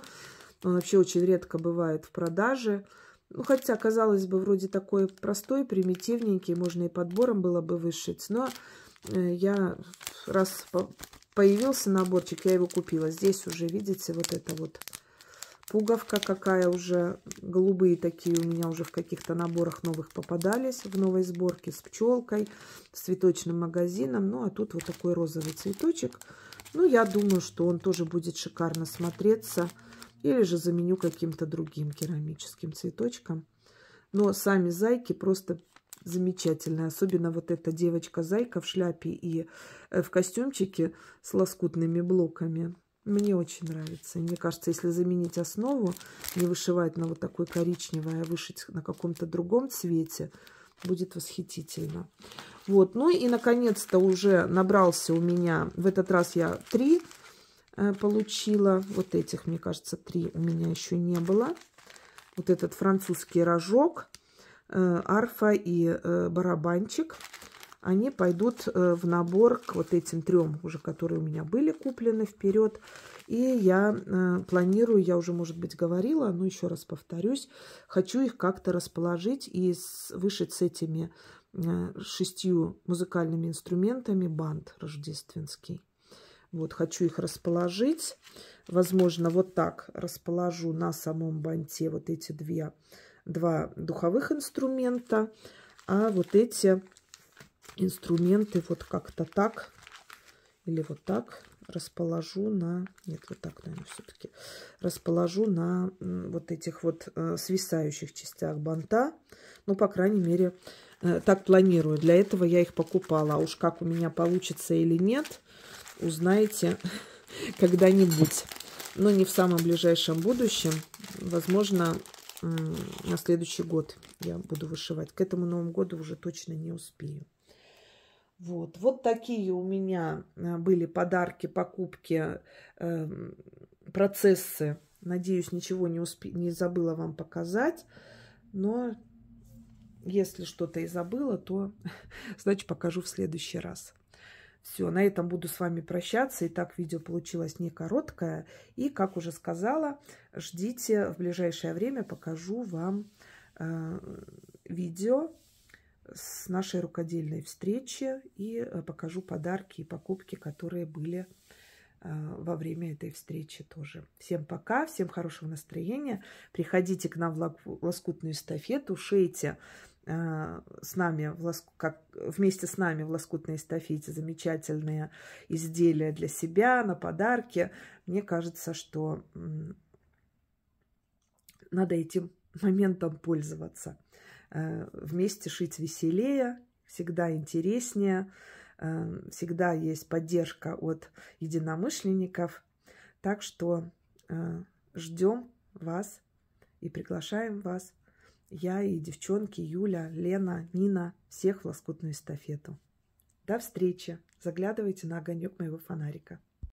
Он вообще очень редко бывает в продаже. Ну, хотя, казалось бы, вроде такой простой, примитивненький, можно и подбором было бы вышить. Но э, я раз появился наборчик, я его купила. Здесь уже, видите, вот это вот пуговка какая уже. Голубые такие у меня уже в каких-то наборах новых попадались. В новой сборке с пчелкой, с цветочным магазином. Ну, а тут вот такой розовый цветочек. Ну, я думаю, что он тоже будет шикарно смотреться. Или же заменю каким-то другим керамическим цветочком. Но сами зайки просто замечательные. Особенно вот эта девочка-зайка в шляпе и э, в костюмчике с лоскутными блоками. Мне очень нравится. Мне кажется, если заменить основу, не вышивать на вот такой коричневой, а вышить на каком-то другом цвете, будет восхитительно. Вот, ну и наконец-то уже набрался у меня, в этот раз я три э, получила, вот этих, мне кажется, три у меня еще не было. Вот этот французский рожок, э, арфа и э, барабанчик – они пойдут э, в набор к вот этим трем уже, которые у меня были куплены вперед. И я э, планирую, я уже, может быть, говорила, но еще раз повторюсь, хочу их как-то расположить и вышить с этими э, шестью музыкальными инструментами бант рождественский. Вот, хочу их расположить. Возможно, вот так расположу на самом банте вот эти две, два духовых инструмента. А вот эти инструменты вот как-то так или вот так расположу на... Нет, вот так, наверное, все-таки. Расположу на вот этих вот э, свисающих частях банта. Ну, по крайней мере, э, так планирую. Для этого я их покупала. А уж как у меня получится или нет, узнаете когда-нибудь. Но не в самом ближайшем будущем. Возможно, на следующий год я буду вышивать. К этому Новому году уже точно не успею. Вот, вот такие у меня э, были подарки, покупки, эм, процессы. Надеюсь, ничего не, успе... не забыла вам показать. Но если что-то и забыла, то, значит, покажу в следующий раз. Все, на этом буду с вами прощаться. Итак, видео получилось не короткое. И, как уже сказала, ждите в ближайшее время, покажу вам э, видео с нашей рукодельной встречи и э, покажу подарки и покупки, которые были э, во время этой встречи тоже. Всем пока, всем хорошего настроения. Приходите к нам в лоскутную эстафету, шейте э, с нами в лоск... как... вместе с нами в лоскутной эстафете замечательные изделия для себя, на подарки. Мне кажется, что надо этим моментом пользоваться. Э, вместе шить веселее, всегда интереснее, э, всегда есть поддержка от единомышленников. Так что э, ждем вас и приглашаем вас. Я и девчонки Юля, Лена, Нина, всех в лоскутную эстафету. До встречи! Заглядывайте на огонек моего фонарика.